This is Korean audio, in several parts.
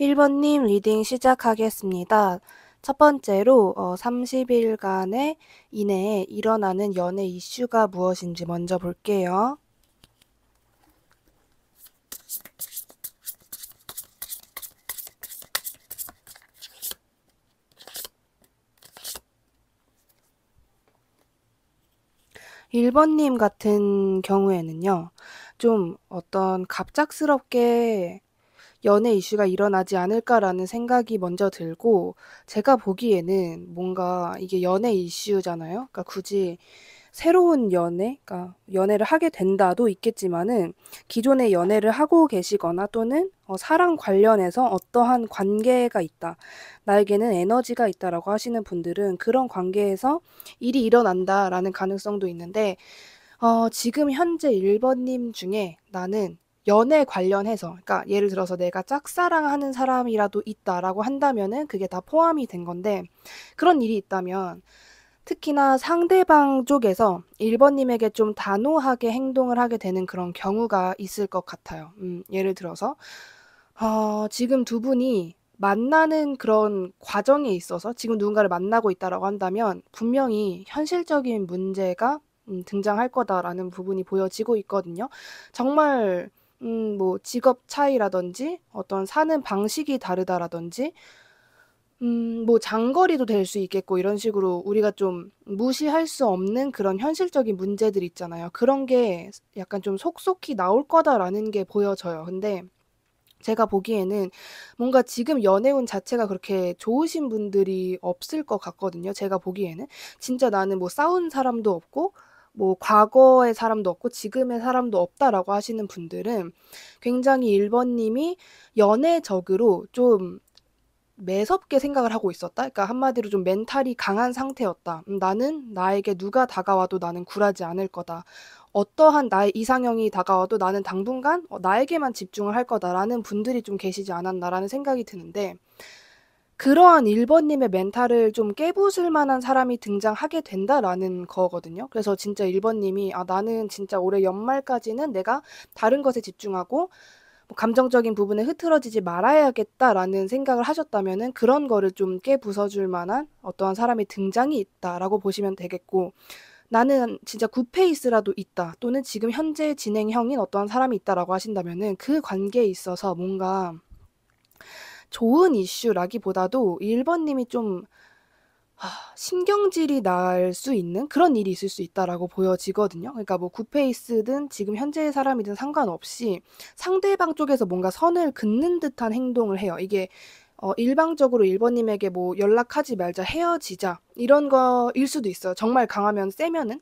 1번님 리딩 시작하겠습니다. 첫 번째로 어, 30일간의 이내에 일어나는 연애 이슈가 무엇인지 먼저 볼게요. 일번님 같은 경우에는요, 좀 어떤 갑작스럽게 연애 이슈가 일어나지 않을까라는 생각이 먼저 들고 제가 보기에는 뭔가 이게 연애 이슈잖아요. 그러니까 굳이 새로운 연애, 그러니까 연애를 하게 된다도 있겠지만은 기존의 연애를 하고 계시거나 또는 어, 사랑 관련해서 어떠한 관계가 있다, 나에게는 에너지가 있다라고 하시는 분들은 그런 관계에서 일이 일어난다라는 가능성도 있는데 어, 지금 현재 1번님 중에 나는 연애 관련해서 그러니까 예를 들어서 내가 짝사랑하는 사람이라도 있다라고 한다면은 그게 다 포함이 된 건데 그런 일이 있다면 특히나 상대방 쪽에서 1번님에게 좀 단호하게 행동을 하게 되는 그런 경우가 있을 것 같아요. 음, 예를 들어서 어, 지금 두 분이 만나는 그런 과정에 있어서 지금 누군가를 만나고 있다라고 한다면 분명히 현실적인 문제가 음, 등장할 거다라는 부분이 보여지고 있거든요. 정말 음, 뭐 직업 차이라든지 어떤 사는 방식이 다르다라든지 음, 뭐 장거리도 될 수 있겠고 이런 식으로 우리가 좀 무시할 수 없는 그런 현실적인 문제들 있잖아요. 그런 게 약간 좀 속속히 나올 거다라는 게 보여져요. 근데 제가 보기에는 뭔가 지금 연애운 자체가 그렇게 좋으신 분들이 없을 것 같거든요. 제가 보기에는 진짜 나는 뭐 싸운 사람도 없고 뭐 과거의 사람도 없고 지금의 사람도 없다라고 하시는 분들은 굉장히 1번님이 연애적으로 좀 매섭게 생각을 하고 있었다. 그러니까 한마디로 좀 멘탈이 강한 상태였다. 음, 나는 나에게 누가 다가와도 나는 굴하지 않을 거다. 어떠한 나의 이상형이 다가와도 나는 당분간 어, 나에게만 집중을 할 거다라는 분들이 좀 계시지 않았나라는 생각이 드는데 그러한 1번님의 멘탈을 좀 깨부술 만한 사람이 등장하게 된다라는 거거든요. 그래서 진짜 1번님이 아, 나는 진짜 올해 연말까지는 내가 다른 것에 집중하고 뭐 감정적인 부분에 흐트러지지 말아야겠다라는 생각을 하셨다면은 그런 거를 좀 깨부숴줄 만한 어떠한 사람이 등장이 있다라고 보시면 되겠고 나는 진짜 굿페이스라도 있다 또는 지금 현재 진행형인 어떠한 사람이 있다라고 하신다면은 그 관계에 있어서 뭔가 좋은 이슈라기보다도 1번님이 좀 신경질이 날 수 있는 그런 일이 있을 수 있다라고 보여지거든요. 그러니까 뭐구페이스든 지금 현재의 사람이든 상관없이 상대방 쪽에서 뭔가 선을 긋는 듯한 행동을 해요. 이게 어, 일방적으로 1번님에게 뭐 연락하지 말자, 헤어지자, 이런 거일 수도 있어요. 정말 강하면 세면은.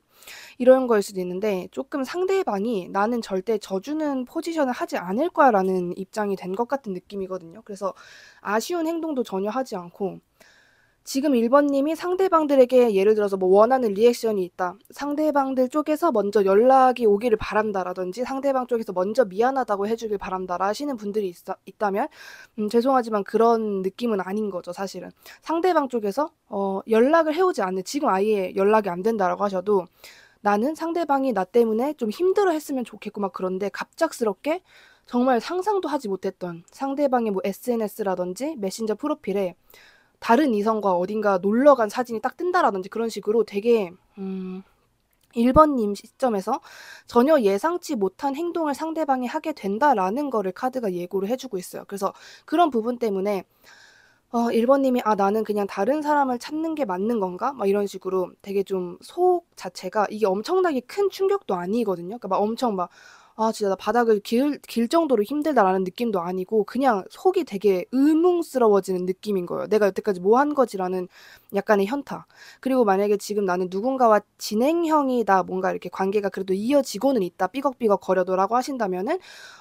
이런 거일 수도 있는데 조금 상대방이 나는 절대 져주는 포지션을 하지 않을 거야 라는 입장이 된 것 같은 느낌이거든요. 그래서 아쉬운 행동도 전혀 하지 않고 지금 1번님이 상대방들에게 예를 들어서 뭐 원하는 리액션이 있다. 상대방들 쪽에서 먼저 연락이 오기를 바란다라든지 상대방 쪽에서 먼저 미안하다고 해주길 바란다라 하시는 분들이 있, 다면 음, 죄송하지만 그런 느낌은 아닌 거죠 사실은. 상대방 쪽에서 어, 연락을 해오지 않는 지금 아예 연락이 안 된다라고 하셔도 나는 상대방이 나 때문에 좀 힘들어 했으면 좋겠고 막 그런데 갑작스럽게 정말 상상도 하지 못했던 상대방의 뭐 SNS라든지 메신저 프로필에 다른 이성과 어딘가 놀러 간 사진이 딱 뜬다라든지 그런 식으로 되게 음 1번님 시점에서 전혀 예상치 못한 행동을 상대방이 하게 된다라는 거를 카드가 예고를 해주고 있어요. 그래서 그런 부분 때문에 어, 1번님이 아, 나는 그냥 다른 사람을 찾는 게 맞는 건가? 막 이런 식으로 되게 좀 속 자체가 이게 엄청나게 큰 충격도 아니거든요. 그러니까 막 엄청 막아 진짜 나 바닥을 길, 길 정도로 힘들다라는 느낌도 아니고 그냥 속이 되게 의뭉스러워지는 느낌인 거예요. 내가 여태까지 뭐 한 거지라는 약간의 현타. 그리고 만약에 지금 나는 누군가와 진행형이다 뭔가 이렇게 관계가 그래도 이어지고는 있다 삐걱삐걱 거려도라고 하신다면은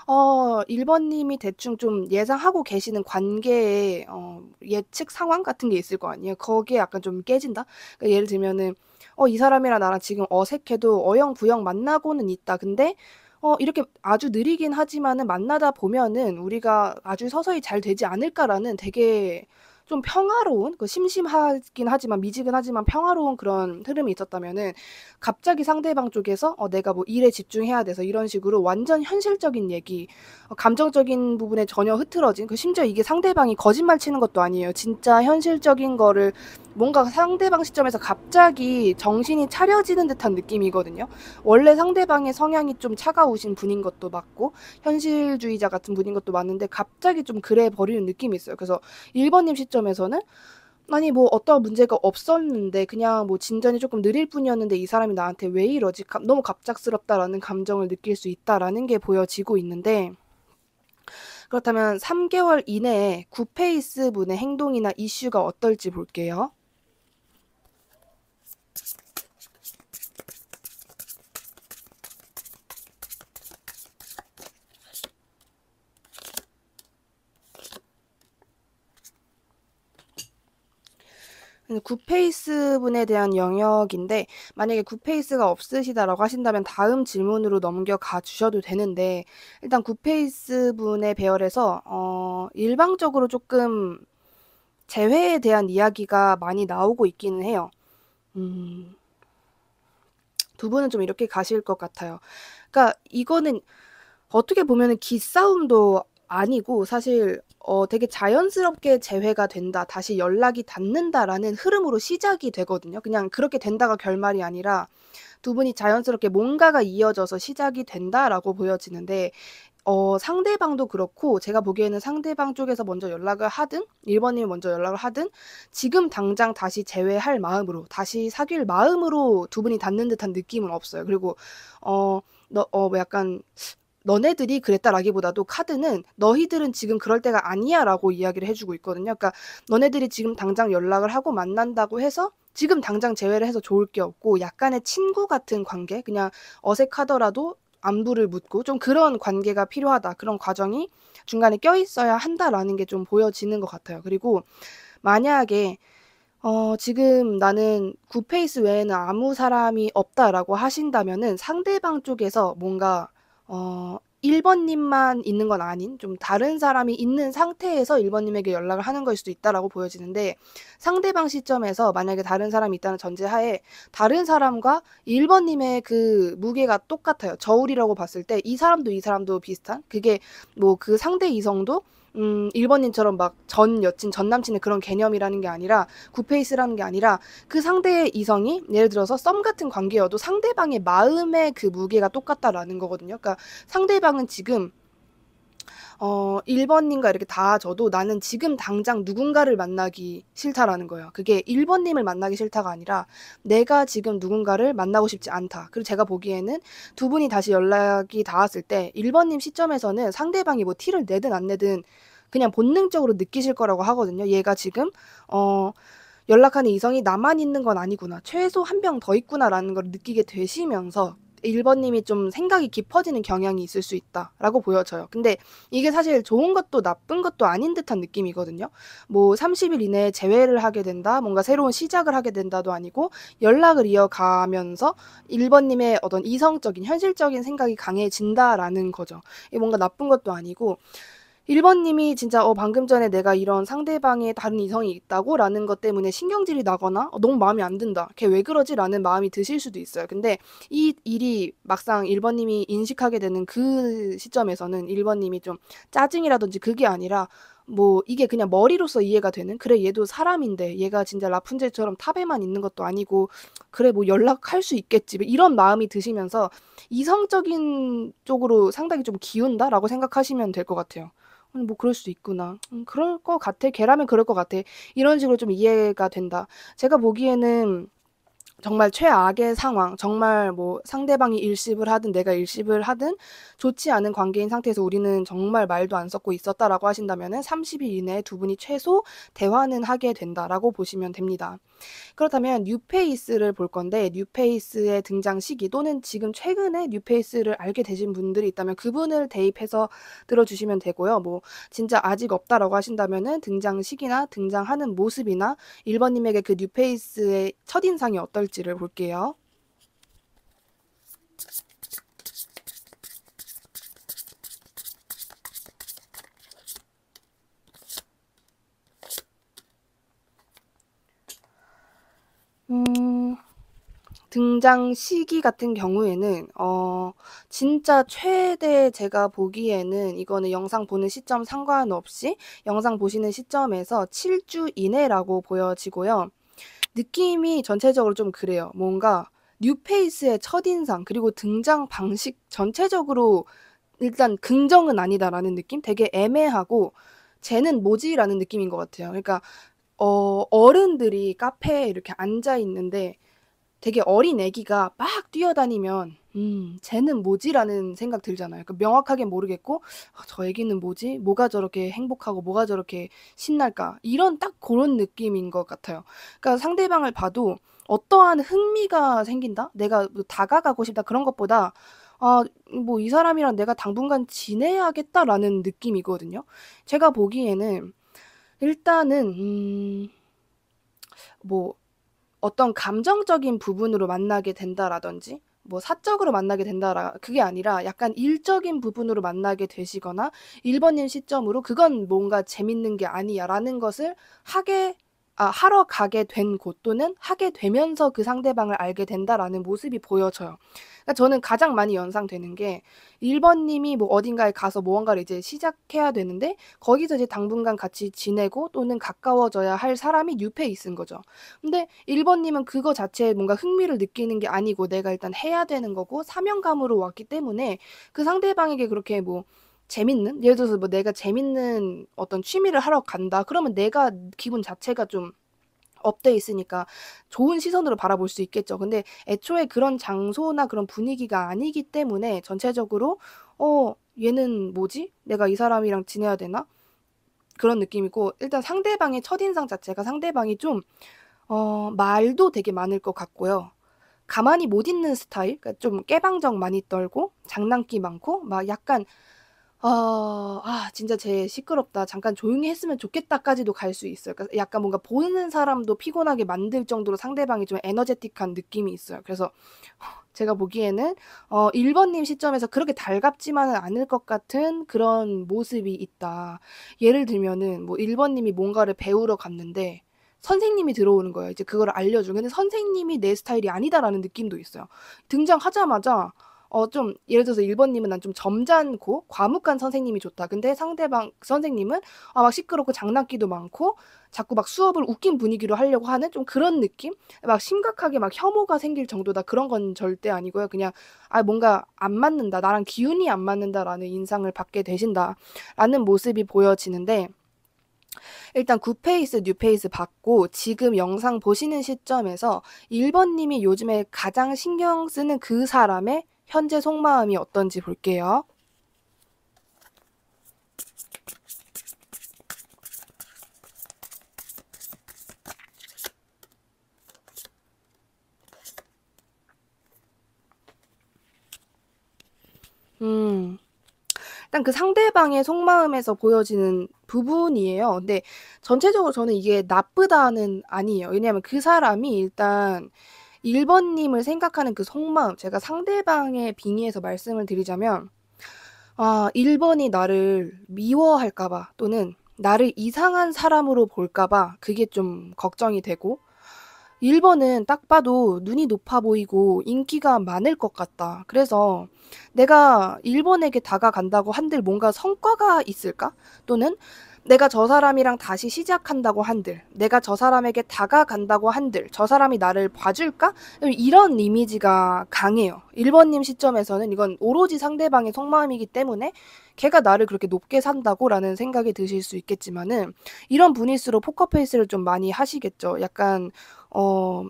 어 1번님이 대충 좀 예상하고 계시는 관계의 어, 예측 상황 같은 게 있을 거 아니에요. 거기에 약간 좀 깨진다. 그러니까 예를 들면은 어이 사람이랑 나랑 지금 어색해도 어영부영 만나고는 있다. 근데 어, 이렇게 아주 느리긴 하지만은 만나다 보면은 우리가 아주 서서히 잘 되지 않을까라는 되게 좀 평화로운 그 심심하긴 하지만 미지근하지만 평화로운 그런 흐름이 있었다면은 갑자기 상대방 쪽에서 어, 내가 뭐 일에 집중해야 돼서 이런 식으로 완전 현실적인 얘기 어, 감정적인 부분에 전혀 흐트러진 그 심지어 이게 상대방이 거짓말 치는 것도 아니에요 진짜 현실적인 거를 뭔가 상대방 시점에서 갑자기 정신이 차려지는 듯한 느낌이거든요 원래 상대방의 성향이 좀 차가우신 분인 것도 맞고 현실주의자 같은 분인 것도 맞는데 갑자기 좀 그래 버리는 느낌이 있어요 그래서 1번님 시점 시점에서는 아니 뭐 어떠한 문제가 없었는데 그냥 뭐 진전이 조금 느릴 뿐이었는데 이 사람이 나한테 왜 이러지 너무 갑작스럽다라는 감정을 느낄 수 있다라는 게 보여지고 있는데 그렇다면 3개월 이내에 구페이스 분의 행동이나 이슈가 어떨지 볼게요. 굿페이스 음, 분에 대한 영역인데 만약에 굿페이스가 없으시다라고 하신다면 다음 질문으로 넘겨가 주셔도 되는데 일단 굿페이스 분의 배열에서 어 일방적으로 조금 재회에 대한 이야기가 많이 나오고 있기는 해요. 음, 두 분은 좀 이렇게 가실 것 같아요. 그러니까 이거는 어떻게 보면 기싸움도 아니고 사실 어, 되게 자연스럽게 재회가 된다, 다시 연락이 닿는다라는 흐름으로 시작이 되거든요. 그냥 그렇게 된다가 결말이 아니라 두 분이 자연스럽게 뭔가가 이어져서 시작이 된다라고 보여지는데, 어, 상대방도 그렇고, 제가 보기에는 상대방 쪽에서 먼저 연락을 하든, 1번님이 먼저 연락을 하든, 지금 당장 다시 재회할 마음으로, 다시 사귈 마음으로 두 분이 닿는 듯한 느낌은 없어요. 그리고, 어, 너, 어, 뭐 약간, 너네들이 그랬다라기보다도 카드는 너희들은 지금 그럴 때가 아니야라고 이야기를 해주고 있거든요. 그러니까 너네들이 지금 당장 연락을 하고 만난다고 해서 지금 당장 재회를 해서 좋을 게 없고 약간의 친구 같은 관계, 그냥 어색하더라도 안부를 묻고 좀 그런 관계가 필요하다. 그런 과정이 중간에 껴 있어야 한다라는 게 좀 보여지는 것 같아요. 그리고 만약에 어, 지금 나는 구페이스 외에는 아무 사람이 없다라고 하신다면은 상대방 쪽에서 뭔가 어, 1번님만 있는 건 아닌 좀 다른 사람이 있는 상태에서 1번님에게 연락을 하는 걸 수도 있다라고 보여지는데 상대방 시점에서 만약에 다른 사람이 있다는 전제하에 다른 사람과 1번님의 그 무게가 똑같아요. 저울이라고 봤을 때 이 사람도 이 사람도 비슷한 그게 뭐 그 상대 이성도 음, 1번님처럼 막 전 여친, 전 남친의 그런 개념이라는 게 아니라 구페이스라는 게 아니라 그 상대의 이성이 예를 들어서 썸 같은 관계여도 상대방의 마음의 그 무게가 똑같다라는 거거든요. 그러니까 상대방은 지금 어, 1번님과 이렇게 다져도 나는 지금 당장 누군가를 만나기 싫다라는 거예요. 그게 1번님을 만나기 싫다가 아니라 내가 지금 누군가를 만나고 싶지 않다. 그리고 제가 보기에는 두 분이 다시 연락이 닿았을 때 1번님 시점에서는 상대방이 뭐 티를 내든 안 내든 그냥 본능적으로 느끼실 거라고 하거든요. 얘가 지금 어 연락하는 이성이 나만 있는 건 아니구나. 최소 한 병 더 있구나라는 걸 느끼게 되시면서 1번님이 좀 생각이 깊어지는 경향이 있을 수 있다라고 보여져요. 근데 이게 사실 좋은 것도 나쁜 것도 아닌 듯한 느낌이거든요. 뭐 30일 이내에 재회를 하게 된다, 뭔가 새로운 시작을 하게 된다도 아니고 연락을 이어가면서 1번님의 어떤 이성적인 현실적인 생각이 강해진다라는 거죠. 이게 뭔가 나쁜 것도 아니고 1번님이 진짜 어 방금 전에 내가 이런 상대방의 다른 이성이 있다고 라는 것 때문에 신경질이 나거나 어, 너무 마음에 안 든다. 걔 왜 그러지? 라는 마음이 드실 수도 있어요. 근데 이 일이 막상 1번님이 인식하게 되는 그 시점에서는 1번님이 좀 짜증이라든지 그게 아니라 뭐 이게 그냥 머리로서 이해가 되는 그래 얘도 사람인데 얘가 진짜 라푼젤처럼 탑에만 있는 것도 아니고 그래 뭐 연락할 수 있겠지 뭐 이런 마음이 드시면서 이성적인 쪽으로 상당히 좀 기운다라고 생각하시면 될 것 같아요. 아니 뭐 그럴 수 있구나. 음, 그럴 것 같아. 걔라면 그럴 것 같아. 이런 식으로 좀 이해가 된다. 제가 보기에는 정말 최악의 상황, 정말 뭐 상대방이 일십을 하든 내가 일십을 하든 좋지 않은 관계인 상태에서 우리는 정말 말도 안 섞고 있었다라고 하신다면은 30일 이내에 두 분이 최소 대화는 하게 된다라고 보시면 됩니다. 그렇다면 뉴페이스를 볼 건데 뉴페이스의 등장 시기 또는 지금 최근에 뉴페이스를 알게 되신 분들이 있다면 그분을 대입해서 들어주시면 되고요. 뭐 진짜 아직 없다라고 하신다면은 등장 시기나 등장하는 모습이나 1번님에게 그 뉴페이스의 첫인상이 어떨지를 볼게요. 음, 등장 시기 같은 경우에는 어 진짜 최대 제가 보기에는 이거는 영상 보는 시점 상관없이 영상 보시는 시점에서 7주 이내라고 보여지고요. 느낌이 전체적으로 좀 그래요. 뭔가 뉴페이스의 첫인상 그리고 등장 방식 전체적으로 일단 긍정은 아니다라는 느낌? 되게 애매하고 쟤는 뭐지라는 느낌인 것 같아요. 그러니까 어, 어른들이 카페에 이렇게 앉아 있는데 되게 어린 애기가 막 뛰어다니면 음, 쟤는 뭐지라는 생각 들잖아요. 그러니까 명확하게 모르겠고 아, 저 애기는 뭐지? 뭐가 저렇게 행복하고 뭐가 저렇게 신날까? 이런 딱 그런 느낌인 것 같아요. 그러니까 상대방을 봐도 어떠한 흥미가 생긴다? 내가 뭐 다가가고 싶다 그런 것보다 아, 뭐 이 사람이랑 내가 당분간 지내야겠다라는 느낌이거든요. 제가 보기에는 일단은 음, 뭐 어떤 감정적인 부분으로 만나게 된다라든지 뭐 사적으로 만나게 된다라 그게 아니라 약간 일적인 부분으로 만나게 되시거나 1번님 시점으로 그건 뭔가 재밌는 게 아니야라는 것을 하게 아, 하러 가게 된 곳 또는 하게 되면서 그 상대방을 알게 된다라는 모습이 보여져요. 그러니까 저는 가장 많이 연상되는 게 1번님이 뭐 어딘가에 가서 무언가를 이제 시작해야 되는데 거기서 이제 당분간 같이 지내고 또는 가까워져야 할 사람이 뉴페이스 거죠. 근데 1번님은 그거 자체에 뭔가 흥미를 느끼는 게 아니고 내가 일단 해야 되는 거고 사명감으로 왔기 때문에 그 상대방에게 그렇게 뭐 재밌는 예를 들어서 뭐 내가 재밌는 어떤 취미를 하러 간다 그러면 내가 기분 자체가 좀 업돼 있으니까 좋은 시선으로 바라볼 수 있겠죠. 근데 애초에 그런 장소나 그런 분위기가 아니기 때문에 전체적으로 어 얘는 뭐지? 내가 이 사람이랑 지내야 되나? 그런 느낌이고 일단 상대방의 첫인상 자체가 상대방이 좀 어, 말도 되게 많을 것 같고요. 가만히 못 있는 스타일, 그러니까 좀 깨방정 많이 떨고 장난기 많고 막 약간 어, 아, 진짜 쟤 시끄럽다. 잠깐 조용히 했으면 좋겠다까지도 갈 수 있어요. 그러니까 약간 뭔가 보는 사람도 피곤하게 만들 정도로 상대방이 좀 에너제틱한 느낌이 있어요. 그래서 제가 보기에는 어, 1번님 시점에서 그렇게 달갑지만은 않을 것 같은 그런 모습이 있다. 예를 들면은 뭐 1번님이 뭔가를 배우러 갔는데 선생님이 들어오는 거예요. 이제 그걸 알려주고. 데 선생님이 내 스타일이 아니다라는 느낌도 있어요. 등장하자마자 어, 좀, 예를 들어서 1번님은 난 좀 점잖고, 과묵한 선생님이 좋다. 근데 상대방 선생님은, 아, 막 시끄럽고 장난기도 많고, 자꾸 막 수업을 웃긴 분위기로 하려고 하는 좀 그런 느낌? 막 심각하게 막 혐오가 생길 정도다. 그런 건 절대 아니고요. 그냥, 아, 뭔가 안 맞는다. 나랑 기운이 안 맞는다라는 인상을 받게 되신다. 라는 모습이 보여지는데, 일단 구페이스, 뉴페이스 받고 지금 영상 보시는 시점에서 1번님이 요즘에 가장 신경 쓰는 그 사람의 현재 속마음이 어떤지 볼게요. 음. 일단 그 상대방의 속마음에서 보여지는 부분이에요. 근데 전체적으로 저는 이게 나쁘다는 아니에요. 왜냐하면 그 사람이 일단 1번님을 생각하는 그 속마음, 제가 상대방의 빙의에서 말씀을 드리자면, 아, 1번이 나를 미워할까봐 또는 나를 이상한 사람으로 볼까봐 그게 좀 걱정이 되고, 1번은 딱 봐도 눈이 높아 보이고 인기가 많을 것 같다. 그래서 내가 1번에게 다가간다고 한들 뭔가 성과가 있을까? 또는 내가 저 사람이랑 다시 시작한다고 한들, 내가 저 사람에게 다가간다고 한들, 저 사람이 나를 봐줄까? 이런 이미지가 강해요. 1번님 시점에서는 이건 오로지 상대방의 속마음이기 때문에 걔가 나를 그렇게 높게 산다고라는 생각이 드실 수 있겠지만은 이런 분일수록 포커페이스를 좀 많이 하시겠죠. 약간 어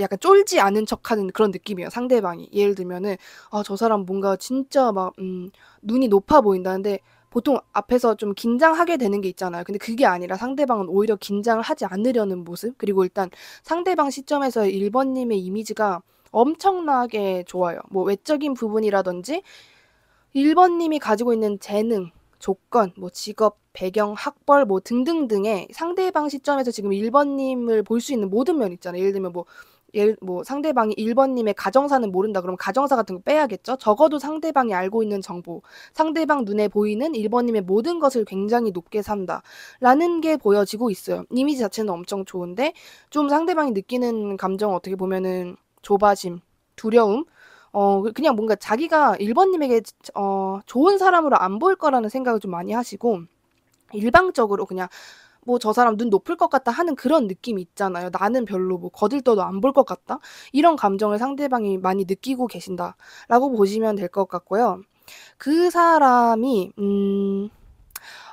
약간 쫄지 않은 척하는 그런 느낌이에요 상대방이 예를 들면은 아 저 사람 뭔가 진짜 막 음, 눈이 높아 보인다는데 보통 앞에서 좀 긴장하게 되는 게 있잖아요. 근데 그게 아니라 상대방은 오히려 긴장을 하지 않으려는 모습. 그리고 일단 상대방 시점에서 1번님의 이미지가 엄청나게 좋아요. 뭐 외적인 부분이라든지 1번님이 가지고 있는 재능, 조건, 뭐 직업, 배경, 학벌 뭐 등등등의 상대방 시점에서 지금 1번님을 볼 수 있는 모든 면 있잖아요. 예를 들면 뭐 예를 뭐 상대방이 1번님의 가정사는 모른다 그러면 가정사 같은 거 빼야겠죠. 적어도 상대방이 알고 있는 정보, 상대방 눈에 보이는 1번님의 모든 것을 굉장히 높게 산다라는 게 보여지고 있어요. 이미지 자체는 엄청 좋은데 좀 상대방이 느끼는 감정 어떻게 보면은 조바심, 두려움 어, 그 그냥 뭔가 자기가 1번님에게 어, 좋은 사람으로 안 보일 거라는 생각을 좀 많이 하시고, 일방적으로 그냥 뭐저 사람 눈 높을 것 같다 하는 그런 느낌이 있잖아요. 나는 별로 뭐 거들떠도 안 볼 것 같다. 이런 감정을 상대방이 많이 느끼고 계신다라고 보시면 될 것 같고요. 그 사람이 음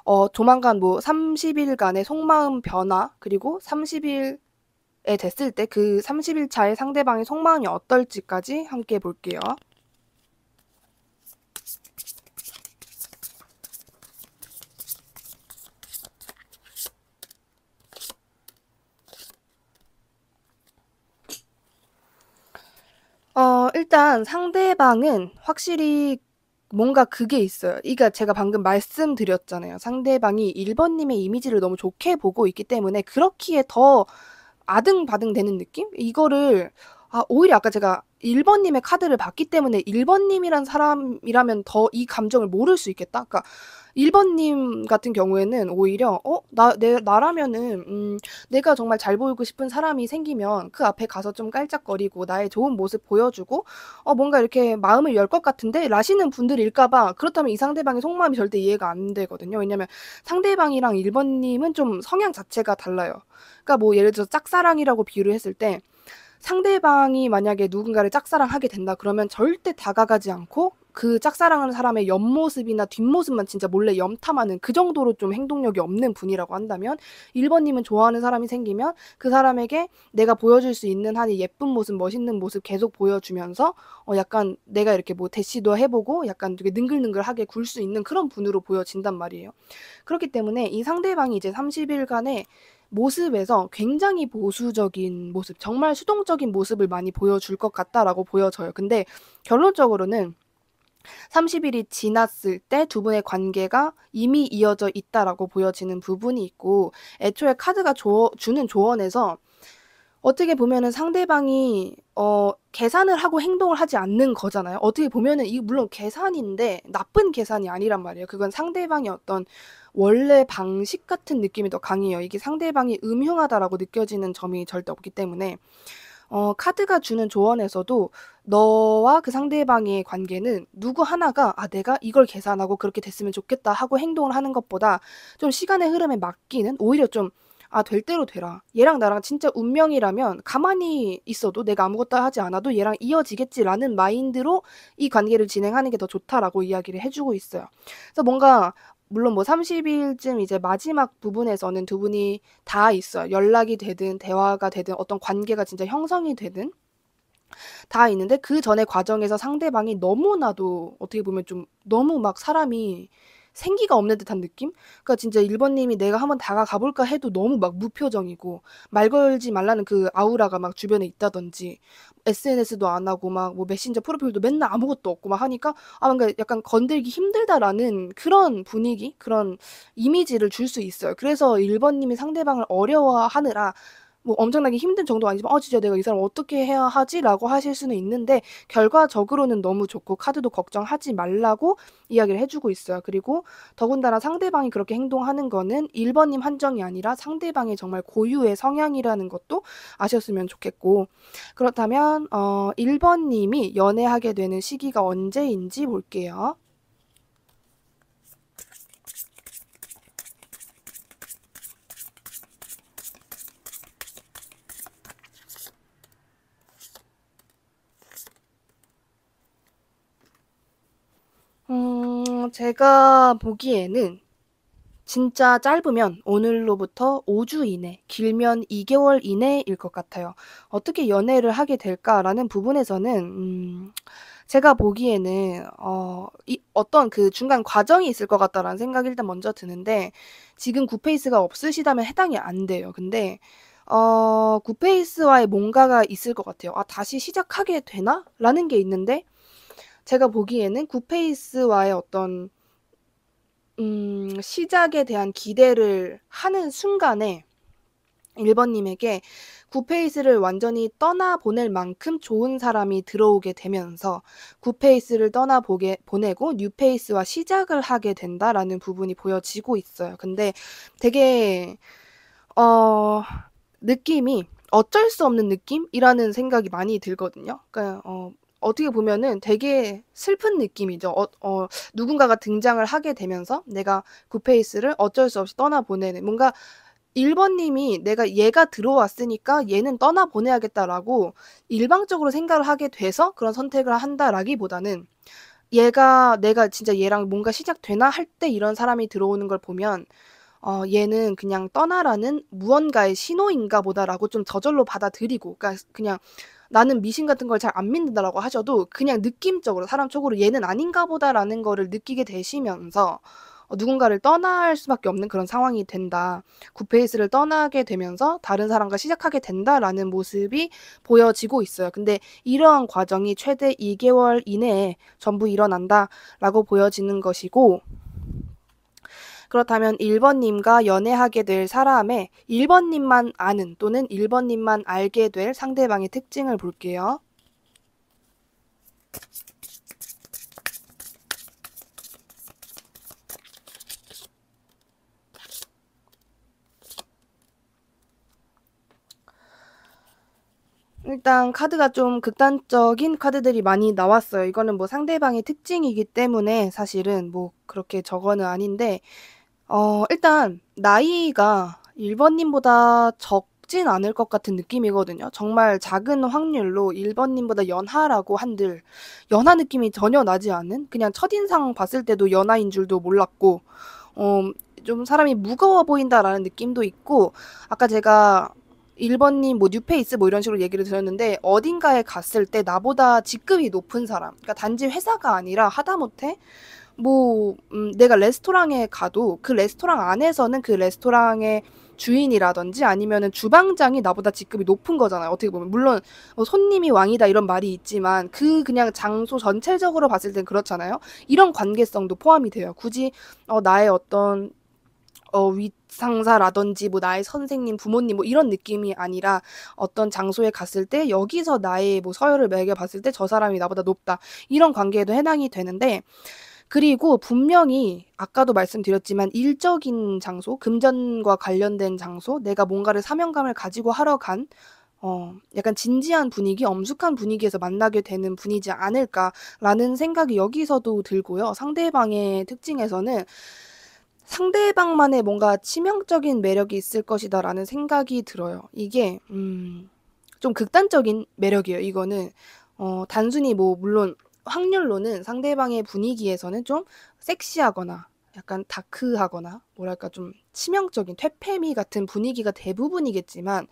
어, 조만간 뭐 30일간의 속마음 변화 그리고 30일 에 됐을 때 그 30일 차에 상대방의 속마음이 어떨지까지 함께 볼게요. 어 일단 상대방은 확실히 뭔가 그게 있어요. 그러 제가 방금 말씀드렸잖아요. 상대방이 1번 님의 이미지를 너무 좋게 보고 있기 때문에 그렇기에 더 아등바등 되는 느낌? 이거를 아, 오히려 아까 제가 1번님의 카드를 봤기 때문에 1번님이란 사람이라면 더 이 감정을 모를 수 있겠다. 그러니까 1번님 같은 경우에는 오히려, 어, 나, 내, 나라면은, 음, 내가 정말 잘 보이고 싶은 사람이 생기면 그 앞에 가서 좀 깔짝거리고 나의 좋은 모습 보여주고, 어, 뭔가 이렇게 마음을 열 것 같은데, 라시는 분들일까봐 그렇다면 이 상대방의 속마음이 절대 이해가 안 되거든요. 왜냐면 상대방이랑 1번님은 좀 성향 자체가 달라요. 그러니까 뭐 예를 들어 짝사랑이라고 비유를 했을 때, 상대방이 만약에 누군가를 짝사랑하게 된다 그러면 절대 다가가지 않고 그 짝사랑하는 사람의 옆모습이나 뒷모습만 진짜 몰래 염탐하는 그 정도로 좀 행동력이 없는 분이라고 한다면 1번님은 좋아하는 사람이 생기면 그 사람에게 내가 보여줄 수 있는 한이 예쁜 모습, 멋있는 모습 계속 보여주면서 어 약간 내가 이렇게 뭐 대시도 해보고 약간 되게 능글능글하게 굴 수 있는 그런 분으로 보여진단 말이에요. 그렇기 때문에 이 상대방이 이제 30일간의 모습에서 굉장히 보수적인 모습, 정말 수동적인 모습을 많이 보여줄 것 같다라고 보여져요. 근데 결론적으로는 30일이 지났을 때 두 분의 관계가 이미 이어져 있다라고 보여지는 부분이 있고 애초에 카드가 조, 주는 조언에서 어떻게 보면은 상대방이 어 계산을 하고 행동을 하지 않는 거잖아요. 어떻게 보면은 이 물론 계산인데 나쁜 계산이 아니란 말이에요. 그건 상대방의 어떤 원래 방식 같은 느낌이 더 강해요. 이게 상대방이 음흉하다라고 느껴지는 점이 절대 없기 때문에 어, 카드가 주는 조언에서도 너와 그 상대방의 관계는 누구 하나가 아 내가 이걸 계산하고 그렇게 됐으면 좋겠다 하고 행동을 하는 것보다 좀 시간의 흐름에 맡기는 오히려 좀 아, 될 대로 되라. 얘랑 나랑 진짜 운명이라면 가만히 있어도 내가 아무것도 하지 않아도 얘랑 이어지겠지라는 마인드로 이 관계를 진행하는 게 더 좋다라고 이야기를 해주고 있어요. 그래서 뭔가 물론 뭐 30일쯤 이제 마지막 부분에서는 두 분이 다 있어요. 연락이 되든 대화가 되든 어떤 관계가 진짜 형성이 되든 다 있는데 그 전에 과정에서 상대방이 너무나도 어떻게 보면 좀 너무 막 사람이 생기가 없는 듯한 느낌? 그러니까 진짜 1번님이 내가 한번 다가가 볼까 해도 너무 막 무표정이고 말 걸지 말라는 그 아우라가 막 주변에 있다든지 SNS도 안 하고 막 뭐 메신저 프로필도 맨날 아무것도 없고 막 하니까 아 뭔가 약간 건들기 힘들다라는 그런 분위기 그런 이미지를 줄 수 있어요. 그래서 1번님이 상대방을 어려워하느라 뭐 엄청나게 힘든 정도 아니지만 어 진짜 내가 이 사람 어떻게 해야 하지라고 하실 수는 있는데 결과적으로는 너무 좋고 카드도 걱정하지 말라고 이야기를 해주고 있어요. 그리고 더군다나 상대방이 그렇게 행동하는 거는 1번님 한정이 아니라 상대방의 정말 고유의 성향이라는 것도 아셨으면 좋겠고 그렇다면 어 1번님이 연애하게 되는 시기가 언제인지 볼게요. 제가 보기에는 진짜 짧으면 오늘로부터 5주 이내, 길면 2개월 이내일 것 같아요. 어떻게 연애를 하게 될까라는 부분에서는, 음, 제가 보기에는, 어, 이, 어떤 그 중간 과정이 있을 것 같다라는 생각이 일단 먼저 드는데, 지금 구페이스가 없으시다면 해당이 안 돼요. 근데, 어, 구페이스와의 뭔가가 있을 것 같아요. 아, 다시 시작하게 되나? 라는 게 있는데, 제가 보기에는 구페이스와의 어떤 음, 시작에 대한 기대를 하는 순간에 1번님에게 구페이스를 완전히 떠나보낼 만큼 좋은 사람이 들어오게 되면서 구페이스를 떠나보게 보내고 뉴페이스와 시작을 하게 된다라는 부분이 보여지고 있어요. 근데 되게 어 느낌이 어쩔 수 없는 느낌이라는 생각이 많이 들거든요. 그러니까 어, 어떻게 보면은 되게 슬픈 느낌이죠. 어, 어, 누군가가 등장을 하게 되면서 내가 굿페이스를 그 어쩔 수 없이 떠나보내는 뭔가 1번님이 내가 얘가 들어왔으니까 얘는 떠나보내야겠다라고 일방적으로 생각을 하게 돼서 그런 선택을 한다라기보다는 얘가 내가 진짜 얘랑 뭔가 시작되나 할 때 이런 사람이 들어오는 걸 보면 어, 얘는 그냥 떠나라는 무언가의 신호인가 보다라고 좀 저절로 받아들이고, 그러니까 그냥 나는 미신 같은 걸 잘 안 믿는다라고 하셔도 그냥 느낌적으로 사람 쪽으로 얘는 아닌가 보다라는 거를 느끼게 되시면서 어, 누군가를 떠날 수밖에 없는 그런 상황이 된다. 구페이스를 떠나게 되면서 다른 사람과 시작하게 된다라는 모습이 보여지고 있어요. 근데 이러한 과정이 최대 2개월 이내에 전부 일어난다라고 보여지는 것이고, 그렇다면 1번님과 연애하게 될 사람의 1번님만 아는 또는 1번님만 알게 될 상대방의 특징을 볼게요. 일단 카드가 좀 극단적인 카드들이 많이 나왔어요. 이거는 뭐 상대방의 특징이기 때문에 사실은 뭐 그렇게 저거는 아닌데 어 일단 나이가 1 번님보다 적진 않을 것 같은 느낌이거든요. 정말 작은 확률로 1 번님보다 연하라고 한들 연하 느낌이 전혀 나지 않은 그냥 첫인상 봤을 때도 연하인 줄도 몰랐고 어 좀 '사람이 무거워 보인다.'라는 느낌도 있고 아까 제가 1 번님 뭐 뉴페이스 뭐 이런 식으로 얘기를 드렸는데 어딘가에 갔을 때 나보다 직급이 높은 사람 그러니까 단지 회사가 아니라 하다못해 뭐 음, 내가 레스토랑에 가도 그 레스토랑 안에서는 그 레스토랑의 주인이라든지 아니면은 주방장이 나보다 직급이 높은 거잖아요. 어떻게 보면 물론 뭐 손님이 왕이다 이런 말이 있지만 그 그냥 장소 전체적으로 봤을 땐 그렇잖아요. 이런 관계성도 포함이 돼요. 굳이 어, 나의 어떤 어, 윗상사라든지 뭐 나의 선생님, 부모님 뭐 이런 느낌이 아니라 어떤 장소에 갔을 때 여기서 나의 뭐 서열을 매겨 봤을 때 저 사람이 나보다 높다 이런 관계에도 해당이 되는데 그리고 분명히 아까도 말씀드렸지만 일적인 장소, 금전과 관련된 장소, 내가 뭔가를 사명감을 가지고 하러 간 어, 약간 진지한 분위기, 엄숙한 분위기에서 만나게 되는 분이지 않을까라는 생각이 여기서도 들고요. 상대방의 특징에서는 상대방만의 뭔가 치명적인 매력이 있을 것이다라는 생각이 들어요. 이게, 음, 좀 극단적인 매력이에요. 이거는, 어, 단순히 뭐, 물론, 확률로는 상대방의 분위기에서는 좀 섹시하거나 약간 다크하거나 뭐랄까 좀 치명적인 퇴폐미 같은 분위기가 대부분이겠지만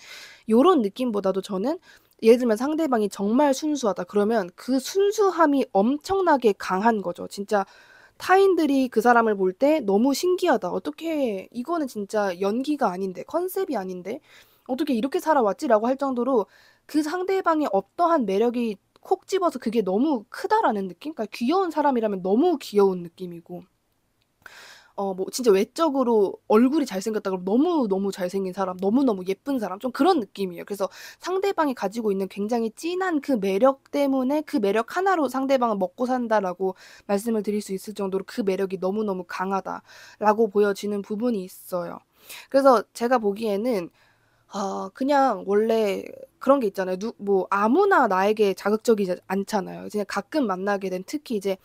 요런 느낌보다도 저는 예를 들면 상대방이 정말 순수하다 그러면 그 순수함이 엄청나게 강한 거죠. 진짜 타인들이 그 사람을 볼 때 너무 신기하다. 어떻게 이거는 진짜 연기가 아닌데 컨셉이 아닌데 어떻게 이렇게 살아왔지라고 할 정도로 그 상대방의 어떠한 매력이 콕 집어서 그게 너무 크다라는 느낌? 그러니까 귀여운 사람이라면 너무 귀여운 느낌이고 어, 뭐, 진짜 외적으로 얼굴이 잘생겼다 고 너무너무 잘생긴 사람, 너무너무 예쁜 사람, 좀 그런 느낌이에요. 그래서 상대방이 가지고 있는 굉장히 진한 그 매력 때문에 그 매력 하나로 상대방을 먹고 산다라고 말씀을 드릴 수 있을 정도로 그 매력이 너무너무 강하다라고 보여지는 부분이 있어요. 그래서 제가 보기에는 아, 그냥 원래 그런 게 있잖아요. 누, 뭐 아무나 나에게 자극적이지 않잖아요. 이제 가끔 만나게 된 특히 이제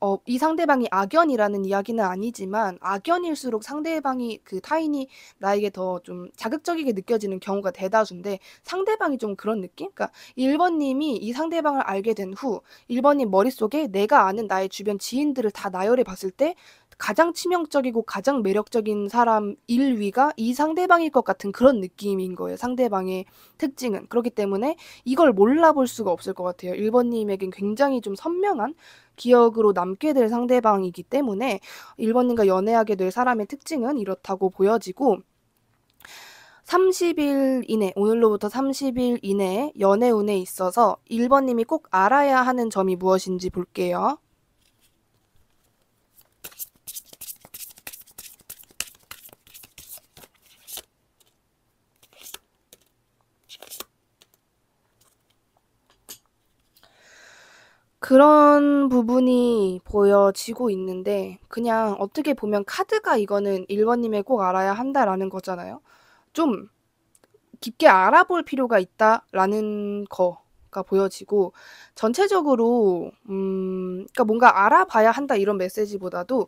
어, 이 상대방이 악연이라는 이야기는 아니지만 악연일수록 상대방이 그 타인이 나에게 더 좀 자극적이게 느껴지는 경우가 대다수인데 상대방이 좀 그런 느낌? 그러니까 1번 님이 이 상대방을 알게 된 후 1번 님 머릿속에 내가 아는 나의 주변 지인들을 다 나열해 봤을 때 가장 치명적이고 가장 매력적인 사람 1위가 이 상대방일 것 같은 그런 느낌인 거예요. 상대방의 특징은. 그렇기 때문에 이걸 몰라볼 수가 없을 것 같아요. 1번님에겐 굉장히 좀 선명한 기억으로 남게 될 상대방이기 때문에 1번님과 연애하게 될 사람의 특징은 이렇다고 보여지고, 30일 이내, 오늘로부터 30일 이내에 연애운에 있어서 1번님이 꼭 알아야 하는 점이 무엇인지 볼게요. 그런 부분이 보여지고 있는데 그냥 어떻게 보면 카드가 이거는 1번님의 꼭 알아야 한다라는 거잖아요. 좀 깊게 알아볼 필요가 있다라는 거가 보여지고 전체적으로 음 그러니까 뭔가 알아봐야 한다 이런 메시지보다도